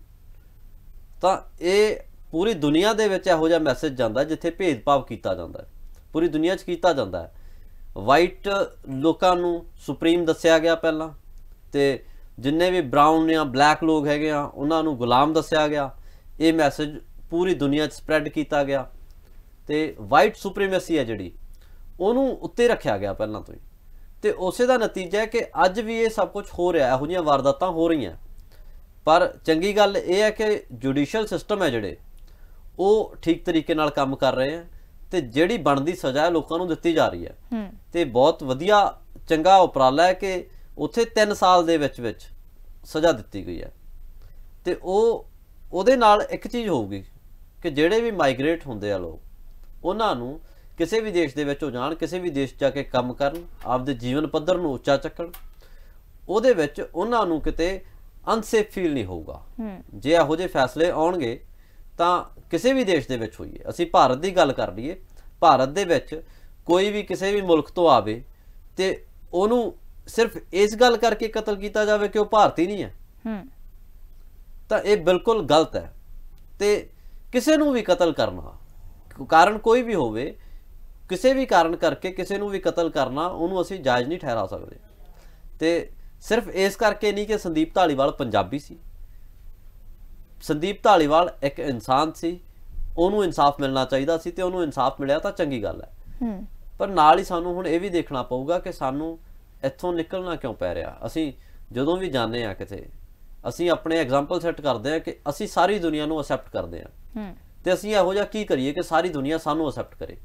Speaker 2: ਤਾਂ ਇਹ ਪੂਰੀ ਦੁਨੀਆ ਦੇ ਵਿੱਚ ਇਹੋ ਜਿਹਾ ਮੈਸੇਜ ਜਾਂਦਾ ਜਿੱਥੇ ਭੇਦਭਾਵ ਕੀਤਾ ਜਾਂਦਾ ਹੈ ਪੂਰੀ ਦੁਨੀਆ 'ਚ ਕੀਤਾ ਜਾਂਦਾ ਹੈ ਵਾਈਟ ਲੋਕਾਂ ਨੂੰ ਸੁਪਰੀਮ ਦੱਸਿਆ ਗਿਆ ਪਹਿਲਾਂ ਤੇ ਜਿੰਨੇ ਵੀ ਬ੍ਰਾਊਨ ਜਾਂ ਬਲੈਕ ਲੋਕ ਹੈਗੇ ਆ ਉਹਨਾਂ ਨੂੰ ਗੁਲਾਮ ਦੱਸਿਆ ਗਿਆ ਇਹ ਮੈਸੇਜ ਪੂਰੀ ਦੁਨੀਆ 'ਚ ਸਪਰੈਡ ਕੀਤਾ ਗਿਆ ਤੇ ਵਾਈਟ ਸੁਪਰੀਮੇਸੀ ਹੈ ਜਿਹੜੀ ਉਹਨੂੰ ਉੱਤੇ ਰੱਖਿਆ ਗਿਆ ਪਹਿਲਾਂ ਤੋਂ ਹੀ ਤੇ ਉਸੇ ਦਾ ਨਤੀਜਾ ਹੈ ਕਿ ਅੱਜ ਵੀ ਇਹ ਸਭ ਕੁਝ ਹੋ ਰਿਹਾ ਹੈ ਇਹੋ ਜਿਹੀਆਂ ਵਾਰਦਾਤਾਂ ਹੋ ਰਹੀਆਂ ਪਰ ਚੰਗੀ ਗੱਲ ਇਹ ਹੈ ਕਿ ਜੁਡੀਸ਼ੀਅਲ ਸਿਸਟਮ ਹੈ ਜਿਹੜੇ ਉਹ ਠੀਕ ਤਰੀਕੇ ਨਾਲ ਕੰਮ ਕਰ ਰਹੇ ਆ ਤੇ ਜਿਹੜੀ ਬਣਦੀ ਸਜ਼ਾ ਹੈ ਲੋਕਾਂ ਨੂੰ ਦਿੱਤੀ ਜਾ ਰਹੀ ਹੈ ਤੇ ਬਹੁਤ ਵਧੀਆ ਚੰਗਾ ਉਪਰਾਲਾ ਹੈ ਕਿ ਉੱਥੇ 3 ਸਾਲ ਦੇ ਵਿੱਚ ਵਿੱਚ ਸਜ਼ਾ ਦਿੱਤੀ ਗਈ ਹੈ ਤੇ ਉਹ ਉਹਦੇ ਨਾਲ ਇੱਕ ਚੀਜ਼ ਹੋਊਗੀ ਕਿ ਜਿਹੜੇ ਵੀ ਮਾਈਗ੍ਰੇਟ ਹੁੰਦੇ ਆ ਲੋਕ ਉਹਨਾਂ ਨੂੰ ਕਿਸੇ ਵੀ ਦੇਸ਼ ਦੇ ਵਿੱਚ ਹੋ ਜਾਣ ਕਿਸੇ ਵੀ ਦੇਸ਼ ਜਾ ਕੇ ਕੰਮ ਕਰਨ ਆਪਦੇ ਜੀਵਨ ਪੱਧਰ ਨੂੰ ਉੱਚਾ ਚੱਕਣ ਉਹਦੇ ਵਿੱਚ ਉਹਨਾਂ ਨੂੰ ਕਿਤੇ ਅਨਸੇਫ ਫੀਲ ਨਹੀਂ ਹੋਊਗਾ ਜੇ ਇਹੋ ਜਿਹੇ ਫੈਸਲੇ ਆਉਣਗੇ ਤਾਂ ਕਿਸੇ ਵੀ ਦੇਸ਼ ਦੇ ਵਿੱਚ ਹੋਈ ਹੈ ਅਸੀਂ ਭਾਰਤ ਦੀ ਗੱਲ ਕਰ ਲਈਏ ਭਾਰਤ ਦੇ ਵਿੱਚ ਕੋਈ ਵੀ ਕਿਸੇ ਵੀ ਮੁਲਕ ਤੋਂ ਆਵੇ ਤੇ ਉਹਨੂੰ ਸਿਰਫ ਇਸ ਗੱਲ ਕਰਕੇ ਕਤਲ ਕੀਤਾ ਜਾਵੇ ਕਿ ਉਹ ਭਾਰਤੀ ਨਹੀਂ ਹੈ ਹੂੰ ਤਾਂ ਇਹ ਬਿਲਕੁਲ ਗਲਤ ਹੈ ਤੇ ਕਿਸੇ ਨੂੰ ਵੀ ਕਤਲ ਕਰਨਾ ਕਾਰਨ ਕੋਈ ਵੀ ਹੋਵੇ ਕਿਸੇ ਵੀ ਕਾਰਨ ਕਰਕੇ ਕਿਸੇ ਨੂੰ ਵੀ ਕਤਲ ਕਰਨਾ ਉਹਨੂੰ ਅਸੀਂ ਜਾਇਜ਼ ਨਹੀਂ ਠਹਿਰਾ ਸਕਦੇ ਤੇ ਸਿਰਫ ਇਸ ਕਰਕੇ ਨਹੀਂ ਕਿ ਸੰਦੀਪ ਢਾਲੀਵਾਲ ਪੰਜਾਬੀ ਸੀ ਸੰਦੀਪ ਢਾਲੀਵਾਲ ਇੱਕ ਇਨਸਾਨ ਸੀ ਉਹਨੂੰ ਇਨਸਾਫ ਮਿਲਣਾ ਚਾਹੀਦਾ ਸੀ ਤੇ ਉਹਨੂੰ ਇਨਸਾਫ ਮਿਲਿਆ ਤਾਂ ਚੰਗੀ ਗੱਲ ਹੈ ਪਰ ਨਾਲ ਹੀ ਸਾਨੂੰ ਹੁਣ ਇਹ ਵੀ ਦੇਖਣਾ ਪਊਗਾ ਕਿ ਸਾਨੂੰ ਇੱਥੋਂ ਨਿਕਲਣਾ ਕਿਉਂ ਪੈ ਰਿਹਾ ਅਸੀਂ ਜਦੋਂ ਵੀ ਜਾਂਦੇ ਆ ਕਿਤੇ ਅਸੀਂ ਆਪਣੇ ਐਗਜ਼ਾਮਪਲ ਸੈੱਟ ਕਰਦੇ ਆ ਕਿ ਅਸੀਂ ਸਾਰੀ ਦੁਨੀਆ ਨੂੰ ਅਸੈਪਟ ਕਰਦੇ ਆ ਤੇ ਅਸੀਂ ਇਹੋ ਜਿਹਾ ਕੀ ਕਰੀਏ ਕਿ ਸਾਰੀ ਦੁਨੀਆ ਸਾਨੂੰ ਅਸੈਪਟ ਕਰੇ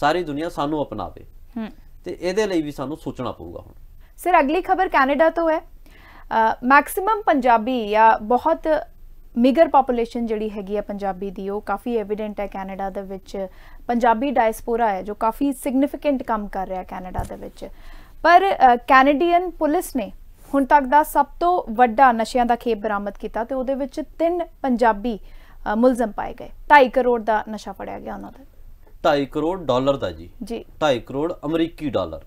Speaker 2: ਸਾਰੀ ਦੁਨੀਆ ਸਾਨੂੰ ਅਪਣਾਵੇ ਤੇ ਇਹਦੇ ਲਈ ਵੀ ਸਾਨੂੰ ਸੋਚਣਾ ਪਊਗਾ ਹੁਣ
Speaker 1: ਸਰ ਅਗਲੀ ਖਬਰ ਕੈਨੇਡਾ ਤੋਂ ਹੈ ਮੈਕਸਿਮਮ ਪੰਜਾਬੀ ਜਾਂ ਬਹੁਤ ਮਿਗਰ ਪੋਪੂਲੇਸ਼ਨ ਜਿਹੜੀ ਹੈਗੀ ਆ ਪੰਜਾਬੀ ਦੀ ਉਹ ਕਾਫੀ ਐਵੀਡੈਂਟ ਹੈ ਕੈਨੇਡਾ ਦੇ ਵਿੱਚ ਪੰਜਾਬੀ ਡਾਇਸਪੋਰਾ ਹੈ ਜੋ ਕਾਫੀ ਸਿਗਨੀਫੀਕੈਂਟ ਕੰਮ ਕਰ ਰਿਹਾ ਕੈਨੇਡਾ ਦੇ ਵਿੱਚ ਪਰ ਕੈਨੇਡੀਅਨ ਪੁਲਿਸ ਨੇ ਹੁਣ ਤੱਕ ਦਾ ਸਭ ਤੋਂ ਵੱਡਾ ਨਸ਼ਿਆਂ ਦਾ ਖੇਪ ਬਰਾਮਦ ਕੀਤਾ ਤੇ ਉਹਦੇ ਵਿੱਚ ਤਿੰਨ ਪੰਜਾਬੀ ਮੁਲਜ਼ਮ ਪਾਏ ਗਏ 2.5 ਕਰੋੜ ਦਾ ਨਸ਼ਾ ਫੜਿਆ ਗਿਆ ਉਹਨਾਂ ਦਾ
Speaker 2: 2.5 ਕਰੋੜ ਡਾਲਰ ਦਾ ਜੀ ਜੀ 2.5 ਕਰੋੜ ਅਮਰੀਕੀ ਡਾਲਰ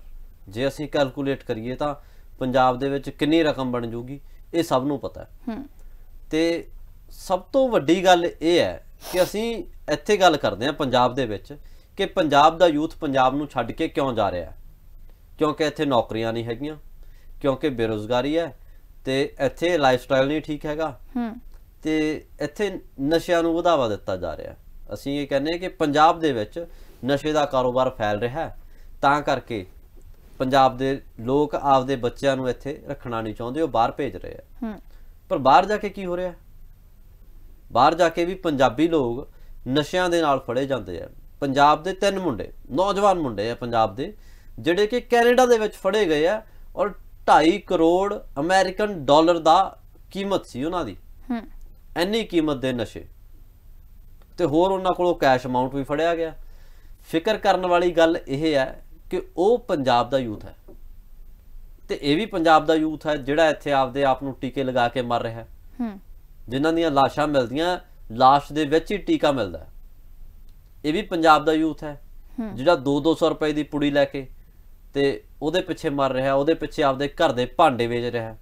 Speaker 2: ਜੇ ਅਸੀਂ ਕੈਲਕੂਲੇਟ ਕਰੀਏ ਤਾਂ ਪੰਜਾਬ ਦੇ ਵਿੱਚ ਕਿੰਨੀ ਰਕਮ ਬਣ ਜੂਗੀ ਇਹ ਸਭ ਨੂੰ ਪਤਾ ਹੈ ਹੂੰ ਤੇ ਸਭ ਤੋਂ ਵੱਡੀ ਗੱਲ ਇਹ ਹੈ ਕਿ ਅਸੀਂ ਇੱਥੇ ਗੱਲ ਕਰਦੇ ਹਾਂ ਪੰਜਾਬ ਦੇ ਵਿੱਚ ਕਿ ਪੰਜਾਬ ਦਾ ਯੂਥ ਪੰਜਾਬ ਨੂੰ ਛੱਡ ਕੇ ਕਿਉਂ ਜਾ ਰਿਹਾ ਹੈ ਕਿਉਂਕਿ ਇੱਥੇ ਨੌਕਰੀਆਂ ਨਹੀਂ ਹੈਗੀਆਂ ਕਿਉਂਕਿ ਬੇਰੋਜ਼ਗਾਰੀ ਹੈ ਤੇ ਇੱਥੇ ਲਾਈਫਸਟਾਈਲ ਨਹੀਂ ਠੀਕ ਹੈਗਾ ਹੂੰ ਤੇ ਇੱਥੇ ਨਸ਼ਿਆਂ ਨੂੰ ਵਧਾਵਾ ਦਿੱਤਾ ਜਾ ਰਿਹਾ ਅਸੀਂ ਇਹ ਕਹਿੰਦੇ ਹਾਂ ਕਿ ਪੰਜਾਬ ਦੇ ਵਿੱਚ ਨਸ਼ੇ ਦਾ ਕਾਰੋਬਾਰ ਫੈਲ ਰਿਹਾ ਹੈ ਤਾਂ ਕਰਕੇ ਪੰਜਾਬ ਦੇ ਲੋਕ ਆਪਦੇ ਬੱਚਿਆਂ ਨੂੰ ਇੱਥੇ ਰੱਖਣਾ ਨਹੀਂ ਚਾਹੁੰਦੇ ਉਹ ਬਾਹਰ ਭੇਜ ਰਹੇ ਆ ਪਰ ਬਾਹਰ ਜਾ ਕੇ ਕੀ ਹੋ ਰਿਹਾ ਬਾਹਰ ਜਾ ਕੇ ਵੀ ਪੰਜਾਬੀ ਲੋਕ ਨਸ਼ਿਆਂ ਦੇ ਨਾਲ ਫੜੇ ਜਾਂਦੇ ਆ ਪੰਜਾਬ ਦੇ ਤਿੰਨ ਮੁੰਡੇ ਨੌਜਵਾਨ ਮੁੰਡੇ ਆ ਪੰਜਾਬ ਦੇ ਜਿਹੜੇ ਕਿ ਕੈਨੇਡਾ ਦੇ ਵਿੱਚ ਫੜੇ ਗਏ ਆ ਔਰ 2.5 ਕਰੋੜ ਅਮਰੀਕਨ ਡਾਲਰ ਦਾ ਕੀਮਤ ਸੀ ਉਹਨਾਂ ਦੀ ਹੂੰ ਇੰਨੀ ਕੀਮਤ ਦੇ ਨਸ਼ੇ ਤੇ ਹੋਰ ਉਹਨਾਂ ਕੋਲੋਂ ਕੈਸ਼ ਅਮਾਉਂਟ ਵੀ ਫੜਿਆ ਗਿਆ ਫਿਕਰ ਕਰਨ ਵਾਲੀ ਗੱਲ ਇਹ ਹੈ ਕਿ ਉਹ ਪੰਜਾਬ ਦਾ ਯੂਥ ਹੈ ਤੇ ਇਹ ਵੀ ਪੰਜਾਬ ਦਾ ਯੂਥ ਹੈ ਜਿਹੜਾ ਇੱਥੇ ਆਪਦੇ ਆਪ ਨੂੰ ਟੀਕੇ ਲਗਾ ਕੇ ਮਰ ਰਿਹਾ ਹੈ ਹੂੰ ਜਿਨ੍ਹਾਂ ਦੀਆਂ ਲਾਸ਼ਾਂ ਮਿਲਦੀਆਂ ਲਾਸ਼ ਦੇ ਵਿੱਚ ਹੀ ਟੀਕਾ ਮਿਲਦਾ ਇਹ ਵੀ ਪੰਜਾਬ ਦਾ ਯੂਥ ਹੈ ਜਿਹੜਾ 2-200 ਰੁਪਏ ਦੀ ਪੁੜੀ ਲੈ ਕੇ ਤੇ ਉਹਦੇ ਪਿੱਛੇ ਮਰ ਰਿਹਾ ਉਹਦੇ ਪਿੱਛੇ ਆਪਦੇ ਘਰ ਦੇ ਭਾਂਡੇ ਵੇਚ ਰਿਹਾ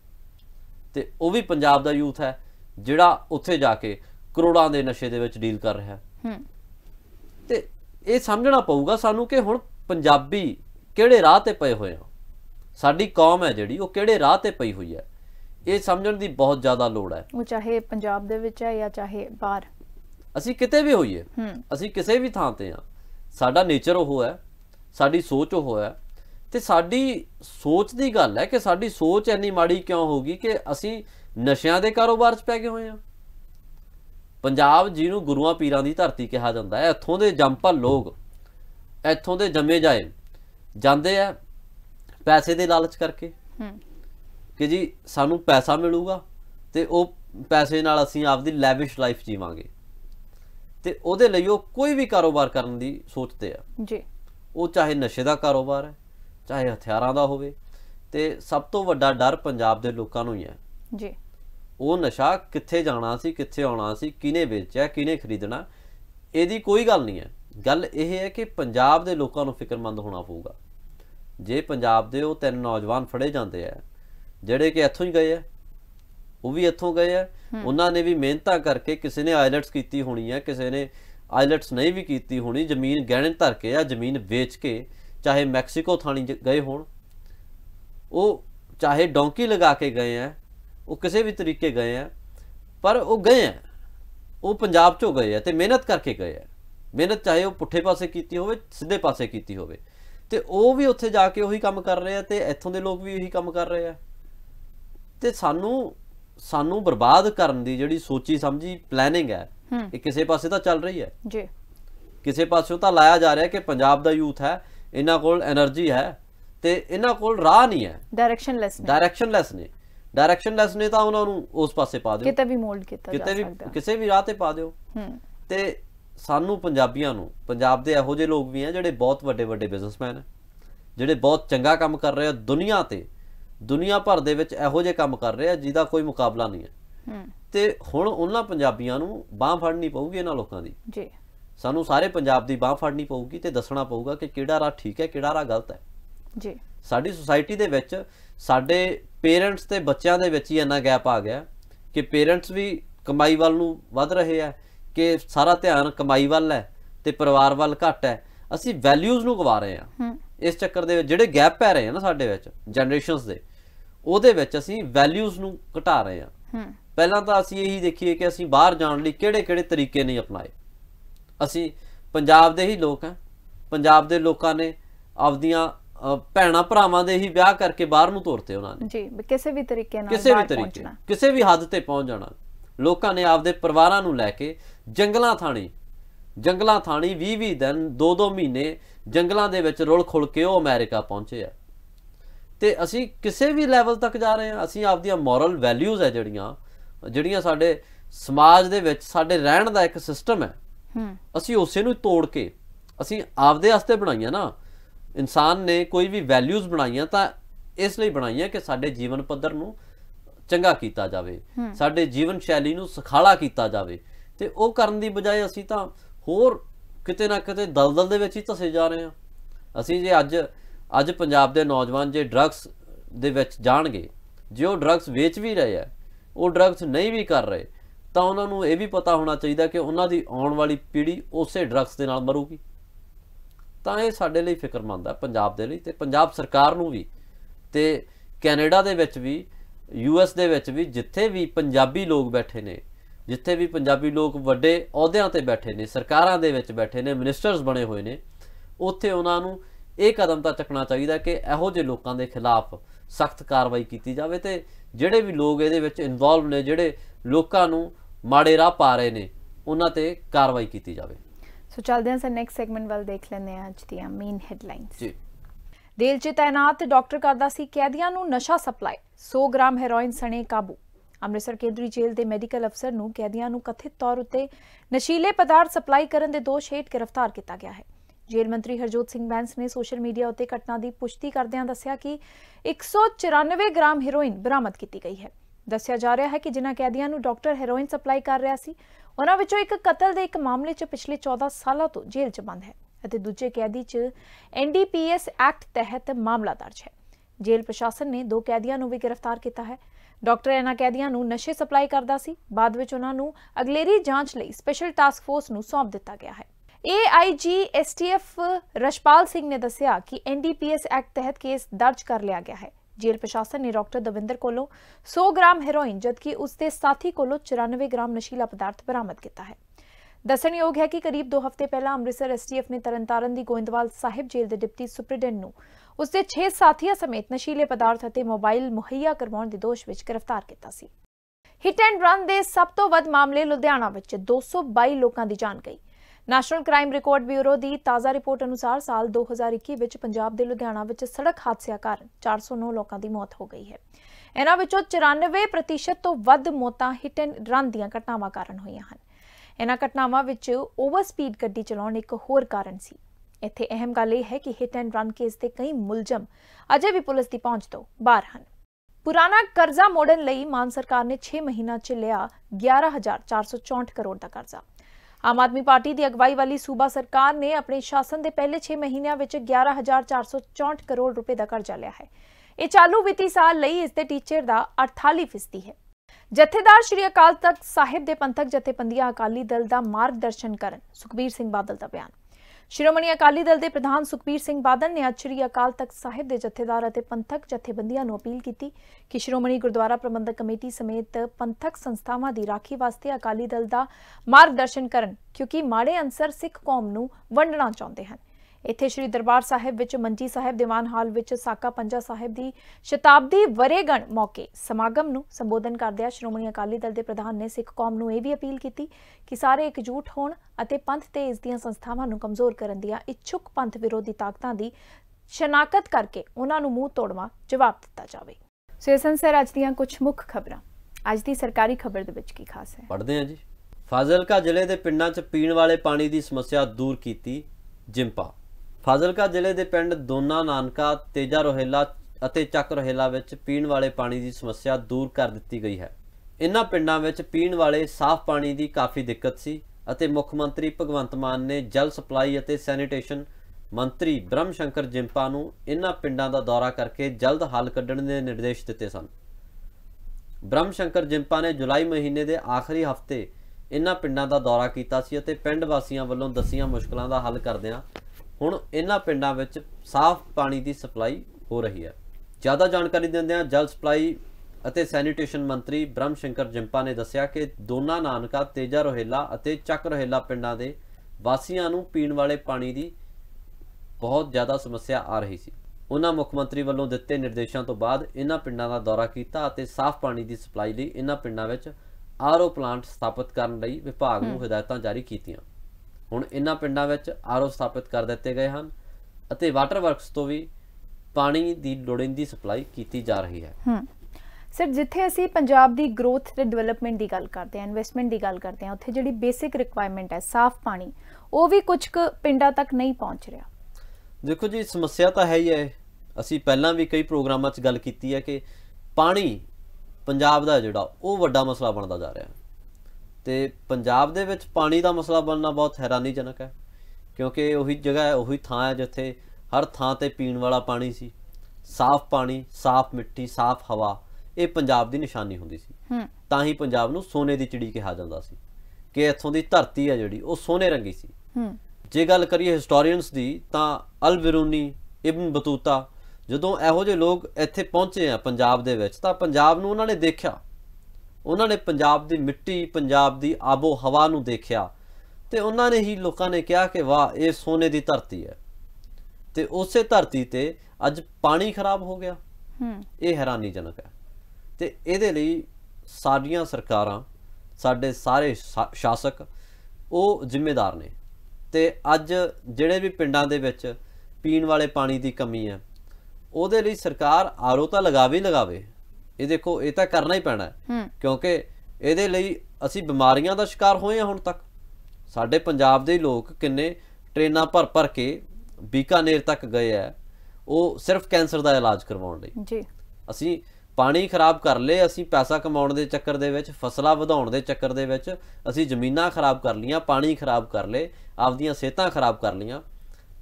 Speaker 2: ਤੇ ਉਹ ਵੀ ਪੰਜਾਬ ਦਾ ਯੂਥ ਹੈ ਜਿਹੜਾ ਉੱਥੇ ਜਾ ਕੇ ਕਰੋੜਾਂ ਦੇ ਨਸ਼ੇ ਦੇ ਵਿੱਚ ਡੀਲ ਕਰ ਰਿਹਾ ਹੈ ਤੇ ਇਹ ਸਮਝਣਾ ਪਊਗਾ ਸਾਨੂੰ ਕਿ ਹੁਣ ਪੰਜਾਬੀ ਕਿਹੜੇ ਰਾਹ ਤੇ ਪਏ ਹੋਏ ਆ ਸਾਡੀ ਕੌਮ ਹੈ ਜਿਹੜੀ ਉਹ ਕਿਹੜੇ ਰਾਹ ਤੇ ਪਈ ਹੋਈ ਹੈ ਇਹ ਸਮਝਣ ਦੀ ਬਹੁਤ ਜ਼ਿਆਦਾ ਲੋੜ ਹੈ
Speaker 1: ਉਹ ਚਾਹੇ ਪੰਜਾਬ ਦੇ ਵਿੱਚ ਹੈ ਜਾਂ ਚਾਹੇ ਬਾਹਰ
Speaker 2: ਅਸੀਂ ਕਿਤੇ ਵੀ ਹੋਈਏ ਅਸੀਂ ਕਿਸੇ ਵੀ ਥਾਂ ਤੇ ਆ ਸਾਡਾ ਨੇਚਰ ਉਹ ਹੈ ਸਾਡੀ ਸੋਚ ਉਹ ਹੈ ਤੇ ਸਾਡੀ ਸੋਚ ਦੀ ਗੱਲ ਹੈ ਕਿ ਸਾਡੀ ਸੋਚ ਇੰਨੀ ਮਾੜੀ ਕਿਉਂ ਹੋ ਗਈ ਕਿ ਅਸੀਂ ਨਸ਼ਿਆਂ ਦੇ ਕਾਰੋਬਾਰ 'ਚ ਪੈ ਗਏ ਹੋਏ ਆ ਪੰਜਾਬ ਜਿਹਨੂੰ ਗੁਰੂਆਂ ਪੀਰਾਂ ਦੀ ਧਰਤੀ ਕਿਹਾ ਜਾਂਦਾ ਹੈ ਇੱਥੋਂ ਦੇ ਜੰਪਲ ਲੋਕ ਇੱਥੋਂ ਦੇ ਜੰਮੇ ਜਾਏ ਜਾਂਦੇ ਆ ਪੈਸੇ ਦੇ ਲਾਲਚ ਕਰਕੇ ਕਿ ਜੀ ਸਾਨੂੰ ਪੈਸਾ ਮਿਲੂਗਾ ਤੇ ਉਹ ਪੈਸੇ ਨਾਲ ਅਸੀਂ ਆਪਦੀ ਲੈਵਿਸ਼ ਲਾਈਫ ਜੀਵਾਂਗੇ ਤੇ ਉਹਦੇ ਲਈ ਉਹ ਕੋਈ ਵੀ ਕਾਰੋਬਾਰ ਕਰਨ ਦੀ ਸੋਚਦੇ ਆ ਜੀ ਉਹ ਚਾਹੇ ਨਸ਼ੇ ਦਾ ਕਾਰੋਬਾਰ ਹੈ ਚਾਹੇ ਹਥਿਆਰਾਂ ਦਾ ਹੋਵੇ ਤੇ ਸਭ ਤੋਂ ਵੱਡਾ ਡਰ ਪੰਜਾਬ ਦੇ ਲੋਕਾਂ ਨੂੰ ਹੀ ਹੈ ਜੀ ਉਹ ਨਸ਼ਾ ਕਿੱਥੇ ਜਾਣਾ ਸੀ ਕਿੱਥੇ ਆਉਣਾ ਸੀ ਕਿਨੇ ਵੇਚਿਆ ਕਿਨੇ ਖਰੀਦਣਾ ਇਹਦੀ ਕੋਈ ਗੱਲ ਨਹੀਂ ਹੈ ਗੱਲ ਇਹ ਹੈ ਕਿ ਪੰਜਾਬ ਦੇ ਲੋਕਾਂ ਨੂੰ ਫਿਕਰਮੰਦ ਹੋਣਾ ਪਊਗਾ ਜੇ ਪੰਜਾਬ ਦੇ ਉਹ ਤਿੰਨ ਨੌਜਵਾਨ ਫੜੇ ਜਾਂਦੇ ਆ ਜਿਹੜੇ ਕਿ ਇੱਥੋਂ ਹੀ ਗਏ ਆ ਉਹ ਵੀ ਇੱਥੋਂ ਗਏ ਆ ਉਹਨਾਂ ਨੇ ਵੀ ਮਿਹਨਤਾਂ ਕਰਕੇ ਕਿਸੇ ਨੇ ਆਇਲਟਸ ਕੀਤੀ ਹੋਣੀ ਆ ਕਿਸੇ ਨੇ ਆਇਲਟਸ ਨਹੀਂ ਵੀ ਕੀਤੀ ਹੋਣੀ ਜ਼ਮੀਨ ਗਹਿਣੇ ਧਰ ਕੇ ਆ ਜ਼ਮੀਨ ਵੇਚ ਕੇ ਚਾਹੇ ਮੈਕਸੀਕੋ ਥਾਣੀ ਗਏ ਹੋਣ ਉਹ ਚਾਹੇ ਡੌਂਕੀ ਲਗਾ ਕੇ ਗਏ ਆ ਉਹ ਕਿਸੇ ਵੀ ਤਰੀਕੇ ਗਏ ਆ ਪਰ ਉਹ ਗਏ ਆ ਉਹ ਪੰਜਾਬ ਚੋਂ ਗਏ ਆ ਤੇ ਮਿਹਨਤ ਕਰਕੇ ਗਏ ਆ ਮਿਹਨਤ ਚਾਹੇ ਉਹ ਪੁੱਠੇ ਪਾਸੇ ਕੀਤੀ ਹੋਵੇ ਸਿੱਧੇ ਪਾਸੇ ਕੀਤੀ ਹੋਵੇ ਤੇ ਉਹ ਵੀ ਉੱਥੇ ਜਾ ਕੇ ਉਹੀ ਕੰਮ ਕਰ ਰਹੇ ਆ ਤੇ ਇੱਥੋਂ ਦੇ ਲੋਕ ਵੀ ਉਹੀ ਕੰਮ ਕਰ ਰਹੇ ਆ ਤੇ ਸਾਨੂੰ ਸਾਨੂੰ ਬਰਬਾਦ ਕਰਨ ਦੀ ਜਿਹੜੀ ਸੋਚੀ ਸਮਝੀ ਪਲੈਨਿੰਗ ਹੈ ਇਹ ਕਿਸੇ ਪਾਸੇ ਤਾਂ ਚੱਲ ਰਹੀ ਹੈ ਜੀ ਕਿਸੇ ਪਾਸੇ ਤਾਂ ਲਾਇਆ ਜਾ ਰਿਹਾ ਕਿ ਪੰਜਾਬ ਦਾ ਯੂਥ ਹੈ ਇਹਨਾਂ ਕੋਲ એનર્ਜੀ ਹੈ ਤੇ ਇਹਨਾਂ ਕੋਲ ਰਾਹ ਨਹੀਂ ਹੈ ਡਾਇਰੈਕਸ਼ਨਲੈਸ ਨੇ ਡਾਇਰੈਕਸ਼ਨਲੈਸ ਨੇ ਡਾਇਰੈਕਸ਼ਨਲੈਸ ਨੇ ਤਾਂ ਉਹਨਾਂ ਨੂੰ ਉਸ ਪਾਸੇ ਪਾ ਦਿਓ ਕਿਤੇ
Speaker 1: ਵੀ ਮੋਲਡ ਕੀਤਾ ਜਾ ਸਕਦਾ ਕਿਤੇ ਵੀ
Speaker 2: ਕਿਸੇ ਵੀ ਰਾਹ ਤੇ ਪਾ ਦਿਓ ਤੇ ਸਾਨੂੰ ਪੰਜਾਬੀਆਂ ਨੂੰ ਪੰਜਾਬ ਦੇ ਇਹੋ ਜਿਹੇ ਲੋਕ ਵੀ ਆ ਜਿਹੜੇ ਬਹੁਤ ਵੱਡੇ ਵੱਡੇ ਬਿਜ਼ਨਸਮੈਨ ਆ ਜਿਹੜੇ ਬਹੁਤ ਚੰਗਾ ਕੰਮ ਕਰ ਰਹੇ ਆ ਦੁਨੀਆ ਤੇ ਦੁਨੀਆ ਭਰ ਦੇ ਵਿੱਚ ਇਹੋ ਜਿਹੇ ਕੰਮ ਕਰ ਰਹੇ ਆ ਜਿਹਦਾ ਕੋਈ ਮੁਕਾਬਲਾ ਨਹੀਂ ਹੈ ਤੇ ਹੁਣ ਉਹਨਾਂ ਪੰਜਾਬੀਆਂ ਨੂੰ ਬਾਹ ਫੜਨੀ ਪਊਗੀ ਇਹਨਾਂ ਲੋਕਾਂ ਦੀ ਜੀ ਸਾਨੂੰ ਸਾਰੇ ਪੰਜਾਬ ਦੀ ਬਾਹ ਫੜਨੀ ਪਊਗੀ ਤੇ ਦੱਸਣਾ ਪਊਗਾ ਕਿ ਕਿਹੜਾ ਰਾਹ ਠੀਕ ਹੈ ਕਿਹੜਾ ਰਾਹ ਗਲਤ ਹੈ ਜੀ ਸਾਡੀ ਸੁਸਾਇਟੀ ਦੇ ਵਿੱਚ ਸਾਡੇ ਪੇਰੈਂਟਸ ਤੇ ਬੱਚਿਆਂ ਦੇ ਵਿੱਚ ਹੀ ਇੰਨਾ ਗੈਪ ਆ ਗਿਆ ਕਿ ਪੇਰੈਂਟਸ ਵੀ ਕਮਾਈ ਵੱਲ ਨੂੰ ਵੱਧ ਰਹੇ ਆ ਕਿ ਸਾਰਾ ਧਿਆਨ ਕਮਾਈ ਵੱਲ ਹੈ ਤੇ ਪਰਿਵਾਰ ਵੱਲ ਘੱਟ ਹੈ ਅਸੀਂ ਵੈਲਿਊਜ਼ ਨੂੰ ਗਵਾ ਰਹੇ ਆ ਹੂੰ ਇਸ ਚੱਕਰ ਦੇ ਵਿੱਚ ਜਿਹੜੇ ਗੈਪ ਪੈ ਰਹੇ ਆ ਨਾ ਸਾਡੇ ਵਿੱਚ ਜਨਰੇਸ਼ਨਸ ਦੇ ਉਹਦੇ ਵਿੱਚ ਅਸੀਂ ਵੈਲਿਊਜ਼ ਨੂੰ ਘਟਾ ਰਹੇ ਆ ਪਹਿਲਾਂ ਤਾਂ ਅਸੀਂ ਇਹੀ ਦੇਖੀਏ ਕਿ ਅਸੀਂ ਬਾਹਰ ਜਾਣ ਲਈ ਕਿਹੜੇ-ਕਿਹੜੇ ਤਰੀਕੇ ਨਹੀਂ ਅਪਣਾਏ ਅਸੀਂ ਪੰਜਾਬ ਦੇ ਹੀ ਲੋਕ ਆ ਪੰਜਾਬ ਦੇ ਲੋਕਾਂ ਨੇ ਆਪਦੀਆਂ ਭੈਣਾ ਭਰਾਵਾਂ ਦੇ ਹੀ ਵਿਆਹ ਕਰਕੇ ਬਾਹਰ ਨੂੰ ਤੁਰਤੇ ਉਹਨਾਂ
Speaker 1: ਨੇ ਜੀ ਕਿਸੇ ਵੀ ਤਰੀਕੇ ਨਾਲ ਕਿਸੇ ਵੀ ਤਰੀਕੇ
Speaker 2: ਕਿਸੇ ਵੀ ਹੱਦ ਤੇ ਪਹੁੰਚ ਜਾਣਾ ਲੋਕਾਂ ਨੇ ਆਪਦੇ ਪਰਿਵਾਰਾਂ ਨੂੰ ਲੈ ਕੇ ਜੰਗਲਾਂ ਥਾਣੀ ਜੰਗਲਾਂ ਥਾਣੀ 20 20 ਦਿਨ 2-2 ਮਹੀਨੇ ਜੰਗਲਾਂ ਦੇ ਵਿੱਚ ਰੁਲ ਖੁਲ ਕੇ ਉਹ ਅਮਰੀਕਾ ਪਹੁੰਚੇ ਆ ਤੇ ਅਸੀਂ ਕਿਸੇ ਵੀ ਲੈਵਲ ਤੱਕ ਜਾ ਰਹੇ ਹਾਂ ਅਸੀਂ ਆਪਦੀਆਂ ਮੋਰਲ ਵੈਲਿਊਜ਼ ਹੈ ਜਿਹੜੀਆਂ ਜਿਹੜੀਆਂ ਸਾਡੇ ਸਮਾਜ ਦੇ ਵਿੱਚ ਸਾਡੇ ਰਹਿਣ ਦਾ ਇੱਕ ਸਿਸਟਮ
Speaker 3: ਹੈ
Speaker 2: ਅਸੀਂ ਉਸੇ ਨੂੰ ਤੋੜ ਕੇ ਅਸੀਂ ਆਪਦੇ ਵਾਸਤੇ ਬਣਾਈਆਂ ਨਾ ਇਨਸਾਨ ਨੇ ਕੋਈ ਵੀ ਵੈਲਿਊਜ਼ ਬਣਾਈਆਂ ਤਾਂ ਇਸ ਲਈ ਬਣਾਈਆਂ ਕਿ ਸਾਡੇ ਜੀਵਨ ਪੱਧਰ ਨੂੰ ਚੰਗਾ ਕੀਤਾ ਜਾਵੇ ਸਾਡੇ ਜੀਵਨ ਸ਼ੈਲੀ ਨੂੰ ਸਖਾਲਾ ਕੀਤਾ ਜਾਵੇ ਤੇ ਉਹ ਕਰਨ ਦੀ ਬਜਾਏ ਅਸੀਂ ਤਾਂ ਹੋਰ ਕਿਤੇ ਨਾ ਕਿਤੇ ਦਲਦਲ ਦੇ ਵਿੱਚ ਹੀ ਧਸੇ ਜਾ ਰਹੇ ਆ ਅਸੀਂ ਜੇ ਅੱਜ ਅੱਜ ਪੰਜਾਬ ਦੇ ਨੌਜਵਾਨ ਜੇ ਡਰੱਗਸ ਦੇ ਵਿੱਚ ਜਾਣਗੇ ਜੇ ਉਹ ਡਰੱਗਸ ਵੇਚ ਵੀ ਰਹੇ ਆ ਉਹ ਡਰੱਗਸ ਨਹੀਂ ਵੀ ਕਰ ਰਹੇ ਤਾਂ ਉਹਨਾਂ ਨੂੰ ਇਹ ਵੀ ਪਤਾ ਹੋਣਾ ਚਾਹੀਦਾ ਕਿ ਉਹਨਾਂ ਦੀ ਆਉਣ ਵਾਲੀ ਪੀੜ੍ਹੀ ਉਸੇ ਡਰੱਗਸ ਦੇ ਨਾਲ ਮਰੂਗੀ ਤਾਂ ਇਹ ਸਾਡੇ ਲਈ ਫਿਕਰਮੰਦ ਆ ਪੰਜਾਬ ਦੇ ਲਈ ਤੇ ਪੰਜਾਬ ਸਰਕਾਰ ਨੂੰ ਵੀ ਤੇ ਕੈਨੇਡਾ ਦੇ ਵਿੱਚ ਵੀ ਯੂਐਸ ਦੇ ਵਿੱਚ ਵੀ ਜਿੱਥੇ ਵੀ ਪੰਜਾਬੀ ਲੋਕ ਬੈਠੇ ਨੇ ਜਿੱਥੇ ਵੀ ਪੰਜਾਬੀ ਲੋਕ ਵੱਡੇ ਅਹੁਦਿਆਂ ਤੇ ਬੈਠੇ ਨੇ ਸਰਕਾਰਾਂ ਦੇ ਵਿੱਚ ਬੈਠੇ ਨੇ ਮਿਨਿਸਟਰਸ ਬਣੇ ਹੋਏ ਨੇ ਉੱਥੇ ਉਹਨਾਂ ਨੂੰ ਇਹ ਕਦਮ ਤਾਂ ਚੱਕਣਾ ਚਾਹੀਦਾ ਕਿ ਇਹੋ ਜਿਹੇ ਲੋਕਾਂ ਦੇ ਖਿਲਾਫ ਸਖਤ ਕਾਰਵਾਈ ਕੀਤੀ ਜਾਵੇ ਤੇ ਜਿਹੜੇ ਵੀ ਲੋਕ ਇਹਦੇ ਵਿੱਚ ਇਨਵੋਲਵ ਨੇ ਜਿਹੜੇ ਲੋਕਾਂ ਨੂੰ ਮਾੜੇ ਰਾਹ ਪਾ ਰਹੇ ਨੇ ਉਹਨਾਂ ਤੇ ਕਾਰਵਾਈ ਕੀਤੀ ਜਾਵੇ
Speaker 1: ਸੋ ਚੱਲਦੇ ਹਾਂ ਸਰ ਨੈਕਸਟ ਸੈਗਮੈਂਟ ਵੱਲ ਦੇਖ ਲੈਂਦੇ ਹਾਂ ਅੱਜ ਦੀਆਂ ਮੇਨ ਹੈਡਲਾਈਨਸ ਜੀ ਦੇਲ 'ਚ ਤਾਇਨਾਤ ਡਾਕਟਰ ਕਰਦਾ ਸੀ ਕੈਦੀਆਂ ਨੂੰ ਨਸ਼ਾ ਸਪਲਾਈ 100 ਗ੍ਰਾਮ ਹੈਰੋਇਨ ਸਣੇ ਕਾਬੂ ਅੰਮ੍ਰਿਤਸਰ ਕੇਂਦਰੀ ਜੇਲ੍ਹ ਦੇ ਮੈਡੀਕਲ ਅਫਸਰ ਨੂੰ ਕੈਦੀਆਂ ਨੂੰ ਕਥਿਤ ਤੌਰ ਉੱਤੇ ਨਸ਼ੀਲੇ ਪਦਾਰਥ ਸਪਲਾਈ ਕਰਨ ਦੇ ਦੋਸ਼ ਹੇਠ ਗ੍ਰਿਫਤਾਰ ਕੀਤਾ ਗਿਆ ਹੈ ਜੇਲ੍ਹ ਮੰਤਰੀ ਹਰਜੋਤ ਸਿੰਘ ਬੈਂਸ ਨੇ ਸੋਸ਼ਲ ਮੀਡੀਆ ਉੱਤੇ ਘਟਨਾ ਦੀ ਪੁਸ਼ਟੀ ਕਰਦਿਆਂ ਦੱਸਿਆ ਕਿ 194 ਗ੍ਰਾਮ ਹੈਰੋਇਨ ਬਰਾਮਦ ਕੀਤੀ ਗਈ ਹੈ ਦੱਸਿਆ ਜਾ ਰਿਹਾ ਹੈ ਕਿ ਜਿਨ੍ਹਾਂ ਕੈਦੀਆਂ ਨੂੰ ਡਾਕਟਰ ਹੈਰੋਇਨ ਸਪਲਾਈ ਕਰ ਰਿਹਾ ਸੀ ਉਹਨਾਂ ਵਿੱਚੋਂ ਇੱਕ ਕਤਲ ਦੇ ਇੱਕ ਮਾਮਲੇ 'ਚ ਪਿਛਲੇ 14 ਸਾਲਾਂ ਤੋਂ ਜੇਲ੍ਹ 'ਚ ਬੰਦ ਹੈ ਅਤੇ ਦੂਜੇ ਕੈਦੀ 'ਚ ਐਨਡੀਪੀਐਸ ਐਕਟ ਤਹਿਤ ਮਾਮਲਾ ਦਰਜ ਹੈ ਜੇਲ੍ਹ ਪ੍ਰਸ਼ਾਸਨ ਨੇ ਦੋ ਕੈਦੀਆਂ ਨੂੰ ਵੀ ਗ੍ਰਿਫਤਾਰ ਕੀਤਾ ਹੈ ਡਾਕਟਰ ਇਹਨਾਂ ਕੈਦੀਆਂ ਨੂੰ ਨਸ਼ੇ ਸਪਲਾਈ ਕਰਦਾ ਸੀ ਬਾਅਦ ਵਿੱਚ ਉਹਨਾਂ ਨੂੰ ਅਗਲੇਰੀ ਜਾਂਚ ਲਈ ਸਪੈਸ਼ਲ ਟਾਸਕ ਫੋਰਸ ਨੂੰ ਸੌਂਪ ਦਿੱਤਾ ਗਿਆ ਹੈ AIG ਐਸਟੀਐਫ ਰਸ਼ਪਾਲ ਸਿੰਘ ਨੇ ਦੱਸਿਆ ਕਿ ਐਨਡੀਪੀਐਸ ਐਕਟ ਤਹਿਤ ਕੇਸ ਦਰਜ ਕਰ ਲਿਆ ਗਿਆ ਹੈ ਜੇਲ੍ਹ ਪ੍ਰਸ਼ਾਸਨ ਨੇ ਡਾਕਟਰ ਦਵਿੰਦਰ ਕੋਲੋਂ 100 ਗ੍ਰਾਮ ਹੈਰੋਇਨ ਜਦਕਿ ਉਸ ਦੇ ਸਾਥੀ ਕੋਲੋਂ 94 ਗ੍ਰਾਮ ਨਸ਼ੀਲਾ ਪਦਾਰਥ ਬਰਾਮਦ ਕੀਤਾ ਹੈ ਦੱਸਣਯੋਗ ਹੈ ਕਿ ਕਰੀਬ 2 ਹਫ਼ਤੇ ਪਹਿਲਾਂ ਅੰਮ੍ਰਿਤਸਰ ਐਸਟੀਐਫ ਨੇ ਤਰਨਤਾਰਨ ਦੀ ਗੋਇੰਦਵਾਲ ਸਾਹਿਬ ਜੇਲ੍ਹ ਦੇ ਡਿਪਟੀ ਸੁਪਰਡੈਂਟ ਨੂੰ ਉਸ ਦੇ 6 ਸਾਥੀਆਂ ਸਮੇਤ ਨਸ਼ੀਲੇ ਪਦਾਰਥ ਅਤੇ ਮੋਬਾਈਲ ਮੁਹੱਈਆ ਕਰਵਾਉਣ ਦੇ ਦੋਸ਼ ਵਿੱਚ ਗ੍ਰਿਫਤਾਰ ਕੀਤਾ ਸੀ ਹਿਟ ਐਂਡ ਰਨ ਦੇ ਸਭ ਤੋਂ ਵੱਧ ਮਾਮਲੇ ਲੁਧਿਆਣਾ ਵਿੱਚ 222 ਲੋਕਾਂ ਦੀ ਜਾਨ ਗਈ ਨੈਸ਼ਨਲ ਕ੍ਰਾਈਮ ਰਿਕਾਰਡ ਬਿਊਰੋ ਦੀ ਤਾਜ਼ਾ ਰਿਪੋਰਟ ਅਨੁਸਾਰ ਸਾਲ 2021 ਵਿੱਚ ਪੰਜਾਬ ਦੇ ਲੁਧਿਆਣਾ ਵਿੱਚ ਸੜਕ ਹਾਦਸਿਆਂ ਕਾਰਨ 409 ਲੋਕਾਂ ਦੀ ਮੌਤ ਹੋ ਗਈ ਹੈ ਇਹਨਾਂ ਵਿੱਚੋਂ 94% ਤੋਂ ਵੱਧ ਮੌਤਾਂ ਹਿਟ ਐਂਡ ਰਨ ਦੀਆਂ ਘਟਨਾਵਾਂ ਕਾਰਨ ਹੋਈਆਂ ਹਨ ਇਹਨਾਂ ਘਟਨਾਵਾਂ ਵਿੱਚ ਓਵਰ ਸਪੀਡ ਗੱਡੀ ਚਲਾਉਣ ਇੱਕ ਹੋਰ ਕਾਰਨ ਸੀ ਇੱਥੇ ਅਹਿਮ ਗੱਲ ਇਹ ਹੈ ਕਿ ਹਿਟ ਐਂਡ ਰਨ ਕੇਸ ਦੇ ਕਈ ਮੁਲਜ਼ਮ ਅਜੇ ਵੀ ਪੁਲਿਸ ਦੀ ਪਹੁੰਚ ਤੋਂ ਬਾਹਰ ਹਨ ਪੁਰਾਣਾ ਕਰਜ਼ਾ ਮੋੜਨ ਲਈ ਮਾਨ ਸਰਕਾਰ ਨੇ 6 ਮਹੀਨਾ ਚ ਲਿਆ 11464 ਕਰੋੜ ਦਾ ਕਰਜ਼ਾ ਆਮ ਆਦਮੀ ਪਾਰਟੀ ਦੀ ਅਗਵਾਈ ਵਾਲੀ ਸੂਬਾ ਸਰਕਾਰ ਨੇ ਆਪਣੇ ਸ਼ਾਸਨ ਦੇ ਪਹਿਲੇ 6 ਮਹੀਨਿਆਂ ਵਿੱਚ 11464 ਕਰੋੜ ਰੁਪਏ ਦਾ ਕਰਜ਼ਾ ਲਿਆ ਹੈ ਇਹ ਚਾਲੂ ਵਿੱਤੀ ਸਾਲ ਲਈ ਇਸ ਦੇ ਟੀਚਰ ਦਾ 48% ਹੈ ਜਥੇਦਾਰ ਸ਼੍ਰੀ ਅਕਾਲ ਤਖਤ ਸਾਹਿਬ ਦੇ ਪੰਥਕ ਜਥੇਬੰਦੀਆਂ ਅਕਾਲੀ ਦਲ ਦਾ ਮਾਰਗਦਰਸ਼ਨ ਕਰਨ ਸੁਖਬੀਰ ਸਿੰਘ ਬਾਦਲ ਦਾ ਬਿਆਨ ਸ਼੍ਰੋਮਣੀ ਅਕਾਲੀ ਦਲ ਦੇ ਪ੍ਰਧਾਨ ਸੁਖਬੀਰ ਸਿੰਘ ਬਾਦਲ ਨੇ ਅੱਜ ਸ਼੍ਰੀ ਅਕਾਲ ਤਖਤ ਸਾਹਿਬ ਦੇ ਜਥੇਦਾਰ ਅਤੇ ਪੰਥਕ ਜਥੇਬੰਦੀਆਂ ਨੂੰ ਅਪੀਲ ਕੀਤੀ ਕਿ ਸ਼੍ਰੋਮਣੀ ਗੁਰਦੁਆਰਾ ਪ੍ਰਬੰਧਕ ਕਮੇਟੀ ਸਮੇਤ ਪੰਥਕ ਸੰਸਥਾਵਾਂ ਦੀ ਰਾਖੀ ਵਾਸਤੇ ਅਕਾਲੀ ਦਲ ਦਾ ਮਾਰਗਦਰਸ਼ਨ ਕਰਨ ਕਿਉਂਕਿ ਮਾੜੇ ਅੰਸਰ ਸਿੱਖ ਕੌਮ ਨੂੰ ਵੰਡਣਾ ਚਾਹੁੰਦੇ ਹਨ ਇੱਥੇ ਸ੍ਰੀ ਦਰਬਾਰ ਸਾਹਿਬ ਵਿੱਚ ਮੰਜੀ ਸਾਹਿਬ ਦੀਵਾਨ ਹਾਲ ਵਿੱਚ ਸਾਕਾ ਪੰਜਾ ਸਾਹਿਬ ਦੀ ਸ਼ਤਾਬਦੀ ਵਰੇਗਣ ਮੌਕੇ ਸਮਾਗਮ ਨੂੰ ਸੰਬੋਧਨ ਕਰਦਿਆਂ ਸ਼੍ਰੋਮਣੀ ਅਕਾਲੀ ਦਲ ਦੇ ਪ੍ਰਧਾਨ ਨੇ ਸਿੱਖ ਕੌਮ ਨੂੰ ਇਹ ਵੀ ਅਪੀਲ ਕੀਤੀ ਕਿ ਸਾਰੇ ਇਕਜੁੱਟ ਹੋਣ ਅਤੇ ਪੰਥ ਤੇ ਇਸ ਦੀਆਂ ਸੰਸਥਾਵਾਂ ਨੂੰ ਕਮਜ਼ੋਰ ਕਰਨ ਦੀਆਂ ਇੱਛੁਕ ਪੰਥ ਵਿਰੋਧੀ ਤਾਕਤਾਂ ਦੀ ਸ਼ਨਾਖਤ ਕਰਕੇ ਉਹਨਾਂ ਨੂੰ ਮੂੰਹ ਤੋੜਵਾ ਜਵਾਬ ਦਿੱਤਾ ਜਾਵੇ ਸੋ ਇਹ ਸੰਸਰ ਅੱਜ ਦੀਆਂ ਕੁਝ ਮੁੱਖ ਖਬਰਾਂ ਅੱਜ ਦੀ ਸਰਕਾਰੀ ਖਬਰ ਦੇ ਵਿੱਚ ਕੀ ਖਾਸ ਹੈ
Speaker 2: ਪੜ੍ਹਦੇ ਹਾਂ ਜੀ ਫਾਜ਼ਿਲਕਾ ਜ਼ਿਲ੍ਹੇ ਦੇ ਪਿੰਡਾਂ 'ਚ ਪੀਣ ਵਾਲੇ ਪਾਣੀ ਦੀ ਸਮੱਸਿਆ ਦੂਰ ਕੀਤੀ ਜਿੰਪਾ ਫਾਜ਼ਿਲਕਾ ਜ਼ਿਲ੍ਹੇ ਦੇ ਪਿੰਡ ਦੋਨਾ ਨਾਨਕਾ ਤੇਜਾ ਰੋਹਿਲਾ ਅਤੇ ਚੱਕ ਰੋਹਿਲਾ ਵਿੱਚ ਪੀਣ ਵਾਲੇ ਪਾਣੀ ਦੀ ਸਮੱਸਿਆ ਦੂਰ ਕਰ ਦਿੱਤੀ ਗਈ ਹੈ ਇਨ੍ਹਾਂ ਪਿੰਡਾਂ ਵਿੱਚ ਪੀਣ ਵਾਲੇ ਸਾਫ਼ ਪਾਣੀ ਦੀ ਕਾਫੀ ਦਿੱਕਤ ਸੀ ਅਤੇ ਮੁੱਖ ਮੰਤਰੀ ਭਗਵੰਤ ਮਾਨ ਨੇ ਜਲ ਸਪਲਾਈ ਅਤੇ ਸੈਨੀਟੇਸ਼ਨ ਮੰਤਰੀ ਬ੍ਰਹਮ ਸ਼ੰਕਰ ਜਿੰਪਾ ਨੂੰ ਇਨ੍ਹਾਂ ਪਿੰਡਾਂ ਦਾ ਦੌਰਾ ਕਰਕੇ ਜਲਦ ਹੱਲ ਕੱਢਣ ਦੇ ਨਿਰਦੇਸ਼ ਦਿੱਤੇ ਸਨ ਬ੍ਰਹਮ ਸ਼ੰਕਰ ਜਿੰਪਾ ਨੇ ਜੁਲਾਈ ਮਹੀਨੇ ਦੇ ਆਖਰੀ ਹਫਤੇ ਇਨ੍ਹਾਂ ਪਿੰਡਾਂ ਦਾ ਦੌਰਾ ਕੀਤਾ ਸੀ ਅਤੇ ਪਿੰਡ ਵਾਸੀਆਂ ਵੱਲੋਂ ਦੱਸੀਆਂ ਮੁਸ਼ਕਲਾਂ ਦਾ ਹੱਲ ਕਰਦਿਆਂ ਹੁਣ ਇਹਨਾਂ ਪਿੰਡਾਂ ਵਿੱਚ ਸਾਫ਼ ਪਾਣੀ ਦੀ ਸਪਲਾਈ ਹੋ ਰਹੀ ਹੈ ਜ਼ਿਆਦਾ ਜਾਣਕਾਰੀ ਦਿੰਦਿਆਂ ਜਲ ਸਪਲਾਈ ਅਤੇ ਸੈਨੀਟੇਸ਼ਨ ਮੰਤਰੀ ਬ੍ਰਹਮ ਸ਼ੰਕਰ ਜਿੰਪਾ ਨੇ ਦੱਸਿਆ ਕਿ ਦੋਨਾ ਨਾਨਕਾ ਤੇਜਾ ਰੋਹਿਲਾ ਅਤੇ ਚੱਕ ਰੋਹਿਲਾ ਪਿੰਡਾਂ ਦੇ ਵਾਸੀਆਂ ਨੂੰ ਪੀਣ ਵਾਲੇ ਪਾਣੀ ਦੀ ਬਹੁਤ ਜ਼ਿਆਦਾ ਸਮੱਸਿਆ ਆ ਰਹੀ ਸੀ ਉਹਨਾਂ ਮੁੱਖ ਮੰਤਰੀ ਵੱਲੋਂ ਦਿੱਤੇ ਨਿਰਦੇਸ਼ਾਂ ਤੋਂ ਬਾਅਦ ਇਹਨਾਂ ਪਿੰਡਾਂ ਦਾ ਦੌਰਾ ਕੀਤਾ ਅਤੇ ਸਾਫ਼ ਪਾਣੀ ਦੀ ਸਪਲਾਈ ਲਈ ਇਹਨਾਂ ਪਿੰਡਾਂ ਵਿੱਚ ਆਰਓ ਪਲਾਂਟ ਸਥਾਪਿਤ ਕਰਨ ਲਈ ਵਿਭਾਗ ਨੂੰ ਹਦਾਇਤਾਂ ਜਾਰੀ ਕੀਤੀਆਂ ਹੁਣ ਇਹਨਾਂ ਪਿੰਡਾਂ ਵਿੱਚ ਆਰਓ ਸਥਾਪਿਤ ਕਰ ਦਿੱਤੇ ਗਏ ਹਨ ਅਤੇ ਵਾਟਰ ਵਰਕਸ ਤੋਂ ਵੀ ਪਾਣੀ ਦੀ ਲੋੜਿੰਦੀ ਸਪਲਾਈ ਕੀਤੀ ਜਾ ਰਹੀ ਹੈ
Speaker 1: ਹੂੰ ਸਰ ਜਿੱਥੇ ਅਸੀਂ ਪੰਜਾਬ ਦੀ ਗਰੋਥ ਤੇ ਡਿਵੈਲਪਮੈਂਟ ਦੀ ਗੱਲ ਕਰਦੇ ਹਾਂ ਇਨਵੈਸਟਮੈਂਟ ਦੀ ਗੱਲ ਕਰਦੇ ਹਾਂ ਉੱਥੇ ਜਿਹੜੀ ਬੇਸਿਕ ਰਿਕੁਆਇਰਮੈਂਟ ਹੈ ਸਾਫ਼ ਪਾਣੀ ਉਹ ਵੀ ਕੁਝ ਕੁ ਪਿੰਡਾਂ ਤੱਕ ਨਹੀਂ ਪਹੁੰਚ ਰਿਹਾ
Speaker 2: ਦੇਖੋ ਜੀ ਸਮੱਸਿਆ ਤਾਂ ਹੈ ਹੀ ਹੈ ਅਸੀਂ ਪਹਿਲਾਂ ਵੀ ਕਈ ਪ੍ਰੋਗਰਾਮਾਂ 'ਚ ਗੱਲ ਕੀਤੀ ਹੈ ਕਿ ਪਾਣੀ ਪੰਜਾਬ ਦਾ ਜਿਹੜਾ ਉਹ ਵੱਡਾ ਮਸਲਾ ਬਣਦਾ ਜਾ ਰਿਹਾ ਤੇ ਪੰਜਾਬ ਦੇ ਵਿੱਚ ਪਾਣੀ ਦਾ ਮਸਲਾ ਬਣਨਾ ਬਹੁਤ ਹੈਰਾਨੀਜਨਕ ਹੈ ਕਿਉਂਕਿ ਉਹੀ ਜਗ੍ਹਾ ਹੈ ਉਹੀ ਥਾਂ ਹੈ ਜਿੱਥੇ ਹਰ ਥਾਂ ਤੇ ਪੀਣ ਵਾਲਾ ਪਾਣੀ ਸੀ ਸਾਫ਼ ਪਾਣੀ ਸਾਫ਼ ਮਿੱਟੀ ਸਾਫ਼ ਹਵਾ ਇਹ ਪੰਜਾਬ ਦੀ ਨਿਸ਼ਾਨੀ ਹੁੰਦੀ ਸੀ ਤਾਂ ਹੀ ਪੰਜਾਬ ਨੂੰ ਸੋਨੇ ਦੀ ਚਿੜੀ ਕਿਹਾ ਜਾਂਦਾ ਸੀ ਕਿ ਇੱਥੋਂ ਦੀ ਧਰਤੀ ਹੈ ਜਿਹੜੀ ਉਹ ਸੋਨੇ ਰੰਗੀ ਸੀ ਜੇ ਗੱਲ ਕਰੀਏ ਹਿਸਟੋਰੀਅਨਸ ਦੀ ਤਾਂ ਅਲ ਬਿਰੂਨੀ ਇਬਨ ਬਤੂਤਾ ਜਦੋਂ ਇਹੋ ਜਿਹੇ ਲੋਕ ਇੱਥੇ ਪਹੁੰਚੇ ਆ ਪੰਜਾਬ ਦੇ ਵਿੱਚ ਤਾਂ ਪੰਜਾਬ ਨੂੰ ਉਹਨਾਂ ਨੇ ਦੇਖਿਆ ਉਹਨਾਂ ਨੇ ਪੰਜਾਬ ਦੀ ਮਿੱਟੀ ਪੰਜਾਬ ਦੀ ਆਬੋ ਹਵਾ ਨੂੰ ਦੇਖਿਆ ਤੇ ਉਹਨਾਂ ਨੇ ਹੀ ਲੋਕਾਂ ਨੇ ਕਿਹਾ ਕਿ ਵਾਹ ਇਹ ਸੋਨੇ ਦੀ ਧਰਤੀ ਹੈ ਤੇ ਉਸੇ ਧਰਤੀ ਤੇ ਅੱਜ ਪਾਣੀ ਖਰਾਬ ਹੋ ਗਿਆ ਹੂੰ ਇਹ ਹੈਰਾਨੀਜਨਕ ਹੈ ਤੇ ਇਹਦੇ ਲਈ ਸਾਡੀਆਂ ਸਰਕਾਰਾਂ ਸਾਡੇ ਸਾਰੇ ਸ਼ਾਸਕ ਉਹ ਜ਼ਿੰਮੇਦਾਰ ਨੇ ਤੇ ਅੱਜ ਜਿਹੜੇ ਵੀ ਪਿੰਡਾਂ ਦੇ ਵਿੱਚ ਪੀਣ ਵਾਲੇ ਪਾਣੀ ਦੀ ਕਮੀ ਹੈ ਉਹਦੇ ਲਈ ਸਰਕਾਰ ਆਰੋਤਾ ਲਗਾਵੇ ਲਗਾਵੇ ਇਹ ਦੇਖੋ ਇਹ ਤਾਂ ਕਰਨਾ ਹੀ ਪੈਣਾ ਕਿਉਂਕਿ ਇਹਦੇ ਲਈ ਅਸੀਂ ਬਿਮਾਰੀਆਂ ਦਾ ਸ਼ਿਕਾਰ ਹੋਏ ਹਾਂ ਹੁਣ ਤੱਕ ਸਾਡੇ ਪੰਜਾਬ ਦੇ ਲੋਕ ਕਿੰਨੇ ਟ੍ਰੇਨਾਂ ਭਰ ਭਰ ਕੇ ਬੀਕਾਨੇਰ ਤੱਕ ਗਏ ਆ ਉਹ ਸਿਰਫ ਕੈਂਸਰ ਦਾ ਇਲਾਜ ਕਰਵਾਉਣ ਲਈ ਜੀ ਅਸੀਂ ਪਾਣੀ ਖਰਾਬ ਕਰ ਲਏ ਅਸੀਂ ਪੈਸਾ ਕਮਾਉਣ ਦੇ ਚੱਕਰ ਦੇ ਵਿੱਚ ਫਸਲਾਂ ਵਧਾਉਣ ਦੇ ਚੱਕਰ ਦੇ ਵਿੱਚ ਅਸੀਂ ਜ਼ਮੀਨਾਂ ਖਰਾਬ ਕਰ ਲੀਆਂ ਪਾਣੀ ਖਰਾਬ ਕਰ ਲਏ ਆਪਦੀਆਂ ਸਿਹਤਾਂ ਖਰਾਬ ਕਰ ਲੀਆਂ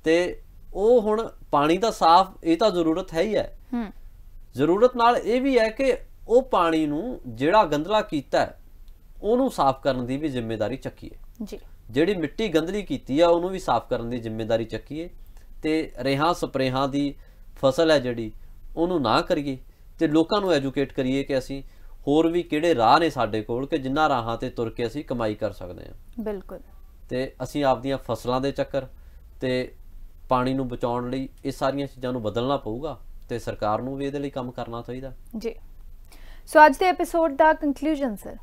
Speaker 2: ਤੇ ਉਹ ਹੁਣ ਪਾਣੀ ਦਾ ਸਾਫ਼ ਇਹ ਤਾਂ ਜ਼ਰੂਰਤ ਹੈ ਹੀ ਹੈ ਜ਼ਰੂਰਤ ਨਾਲ ਇਹ ਵੀ ਹੈ ਕਿ ਉਹ ਪਾਣੀ ਨੂੰ ਜਿਹੜਾ ਗੰਦਲਾ ਕੀਤਾ ਹੈ ਉਹਨੂੰ ਸਾਫ਼ ਕਰਨ ਦੀ ਵੀ ਜ਼ਿੰਮੇਵਾਰੀ ਚੱਕੀਏ ਜੀ ਜਿਹੜੀ ਮਿੱਟੀ ਗੰਦਲੀ ਕੀਤੀ ਆ ਉਹਨੂੰ ਵੀ ਸਾਫ਼ ਕਰਨ ਦੀ ਜ਼ਿੰਮੇਵਾਰੀ ਚੱਕੀਏ ਤੇ ਰੇਹਾਂ ਸਪਰੇਹਾਂ ਦੀ ਫਸਲ ਹੈ ਜਿਹੜੀ ਉਹਨੂੰ ਨਾ ਕਰੀਏ ਤੇ ਲੋਕਾਂ ਨੂੰ ਐਜੂਕੇਟ ਕਰੀਏ ਕਿ ਅਸੀਂ ਹੋਰ ਵੀ ਕਿਹੜੇ ਰਾਹ ਨੇ ਸਾਡੇ ਕੋਲ ਕਿ ਜਿੰਨਾ ਰਾਹਾਂ ਤੇ ਤੁਰ ਕੇ ਅਸੀਂ ਕਮਾਈ ਕਰ ਸਕਦੇ ਹਾਂ ਬਿਲਕੁਲ ਤੇ ਅਸੀਂ ਆਪਦੀਆਂ ਫਸਲਾਂ ਦੇ ਚੱਕਰ ਤੇ ਪਾਣੀ ਨੂੰ ਬਚਾਉਣ ਲਈ ਇਹ ਸਾਰੀਆਂ ਚੀਜ਼ਾਂ ਨੂੰ ਬਦਲਣਾ ਪਊਗਾ ਤੇ ਸਰਕਾਰ ਨੂੰ ਵੀ ਇਹਦੇ ਲਈ ਕੰਮ ਕਰਨਾ ਚਾਹੀਦਾ
Speaker 1: ਜੀ ਸੋ ਅੱਜ ਦੇ ਐਪੀਸੋਡ ਦਾ ਕੰਕਲੂਜਨ ਸਰ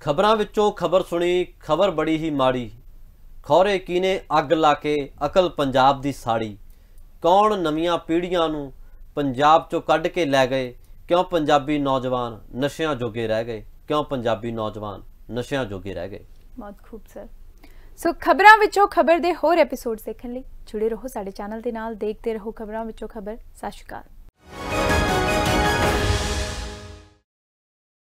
Speaker 2: ਖਬਰਾਂ ਵਿੱਚੋਂ ਖਬਰ ਸੁਣੀ ਖਬਰ ਬੜੀ ਹੀ ਮਾੜੀ ਖੌਰੇ ਕੀਨੇ ਅੱਗ ਲਾ ਕੇ ਅਕਲ ਪੰਜਾਬ ਦੀ ਸਾੜੀ ਕੌਣ ਨਵੀਆਂ ਪੀੜ੍ਹੀਆਂ ਨੂੰ ਪੰਜਾਬ ਚੋਂ ਕੱਢ ਕੇ ਲੈ ਗਏ ਕਿਉਂ ਪੰਜਾਬੀ ਨੌਜਵਾਨ ਨਸ਼ਿਆਂ ਜੋਗੇ ਰਹਿ ਗਏ ਕਿਉਂ ਪੰਜਾਬੀ ਨੌਜਵਾਨ ਨਸ਼ਿਆਂ ਜੋਗੇ ਰਹਿ ਗਏ
Speaker 1: ਬਹੁਤ ਖੂਬ ਸਰ ਸੋ ਖਬਰਾਂ ਵਿੱਚੋਂ ਖਬਰ ਦੇ ਹੋਰ ਐਪੀਸੋਡਸ ਦੇਖਣ ਲਈ ਜੁੜੇ ਰਹੋ ਸਾਡੇ ਚੈਨਲ ਦੇ ਨਾਲ ਦੇਖਦੇ ਰਹੋ ਖਬਰਾਂ ਵਿੱਚੋਂ ਖਬਰ ਸਤਿ ਸ਼੍ਰੀ ਅਕਾਲ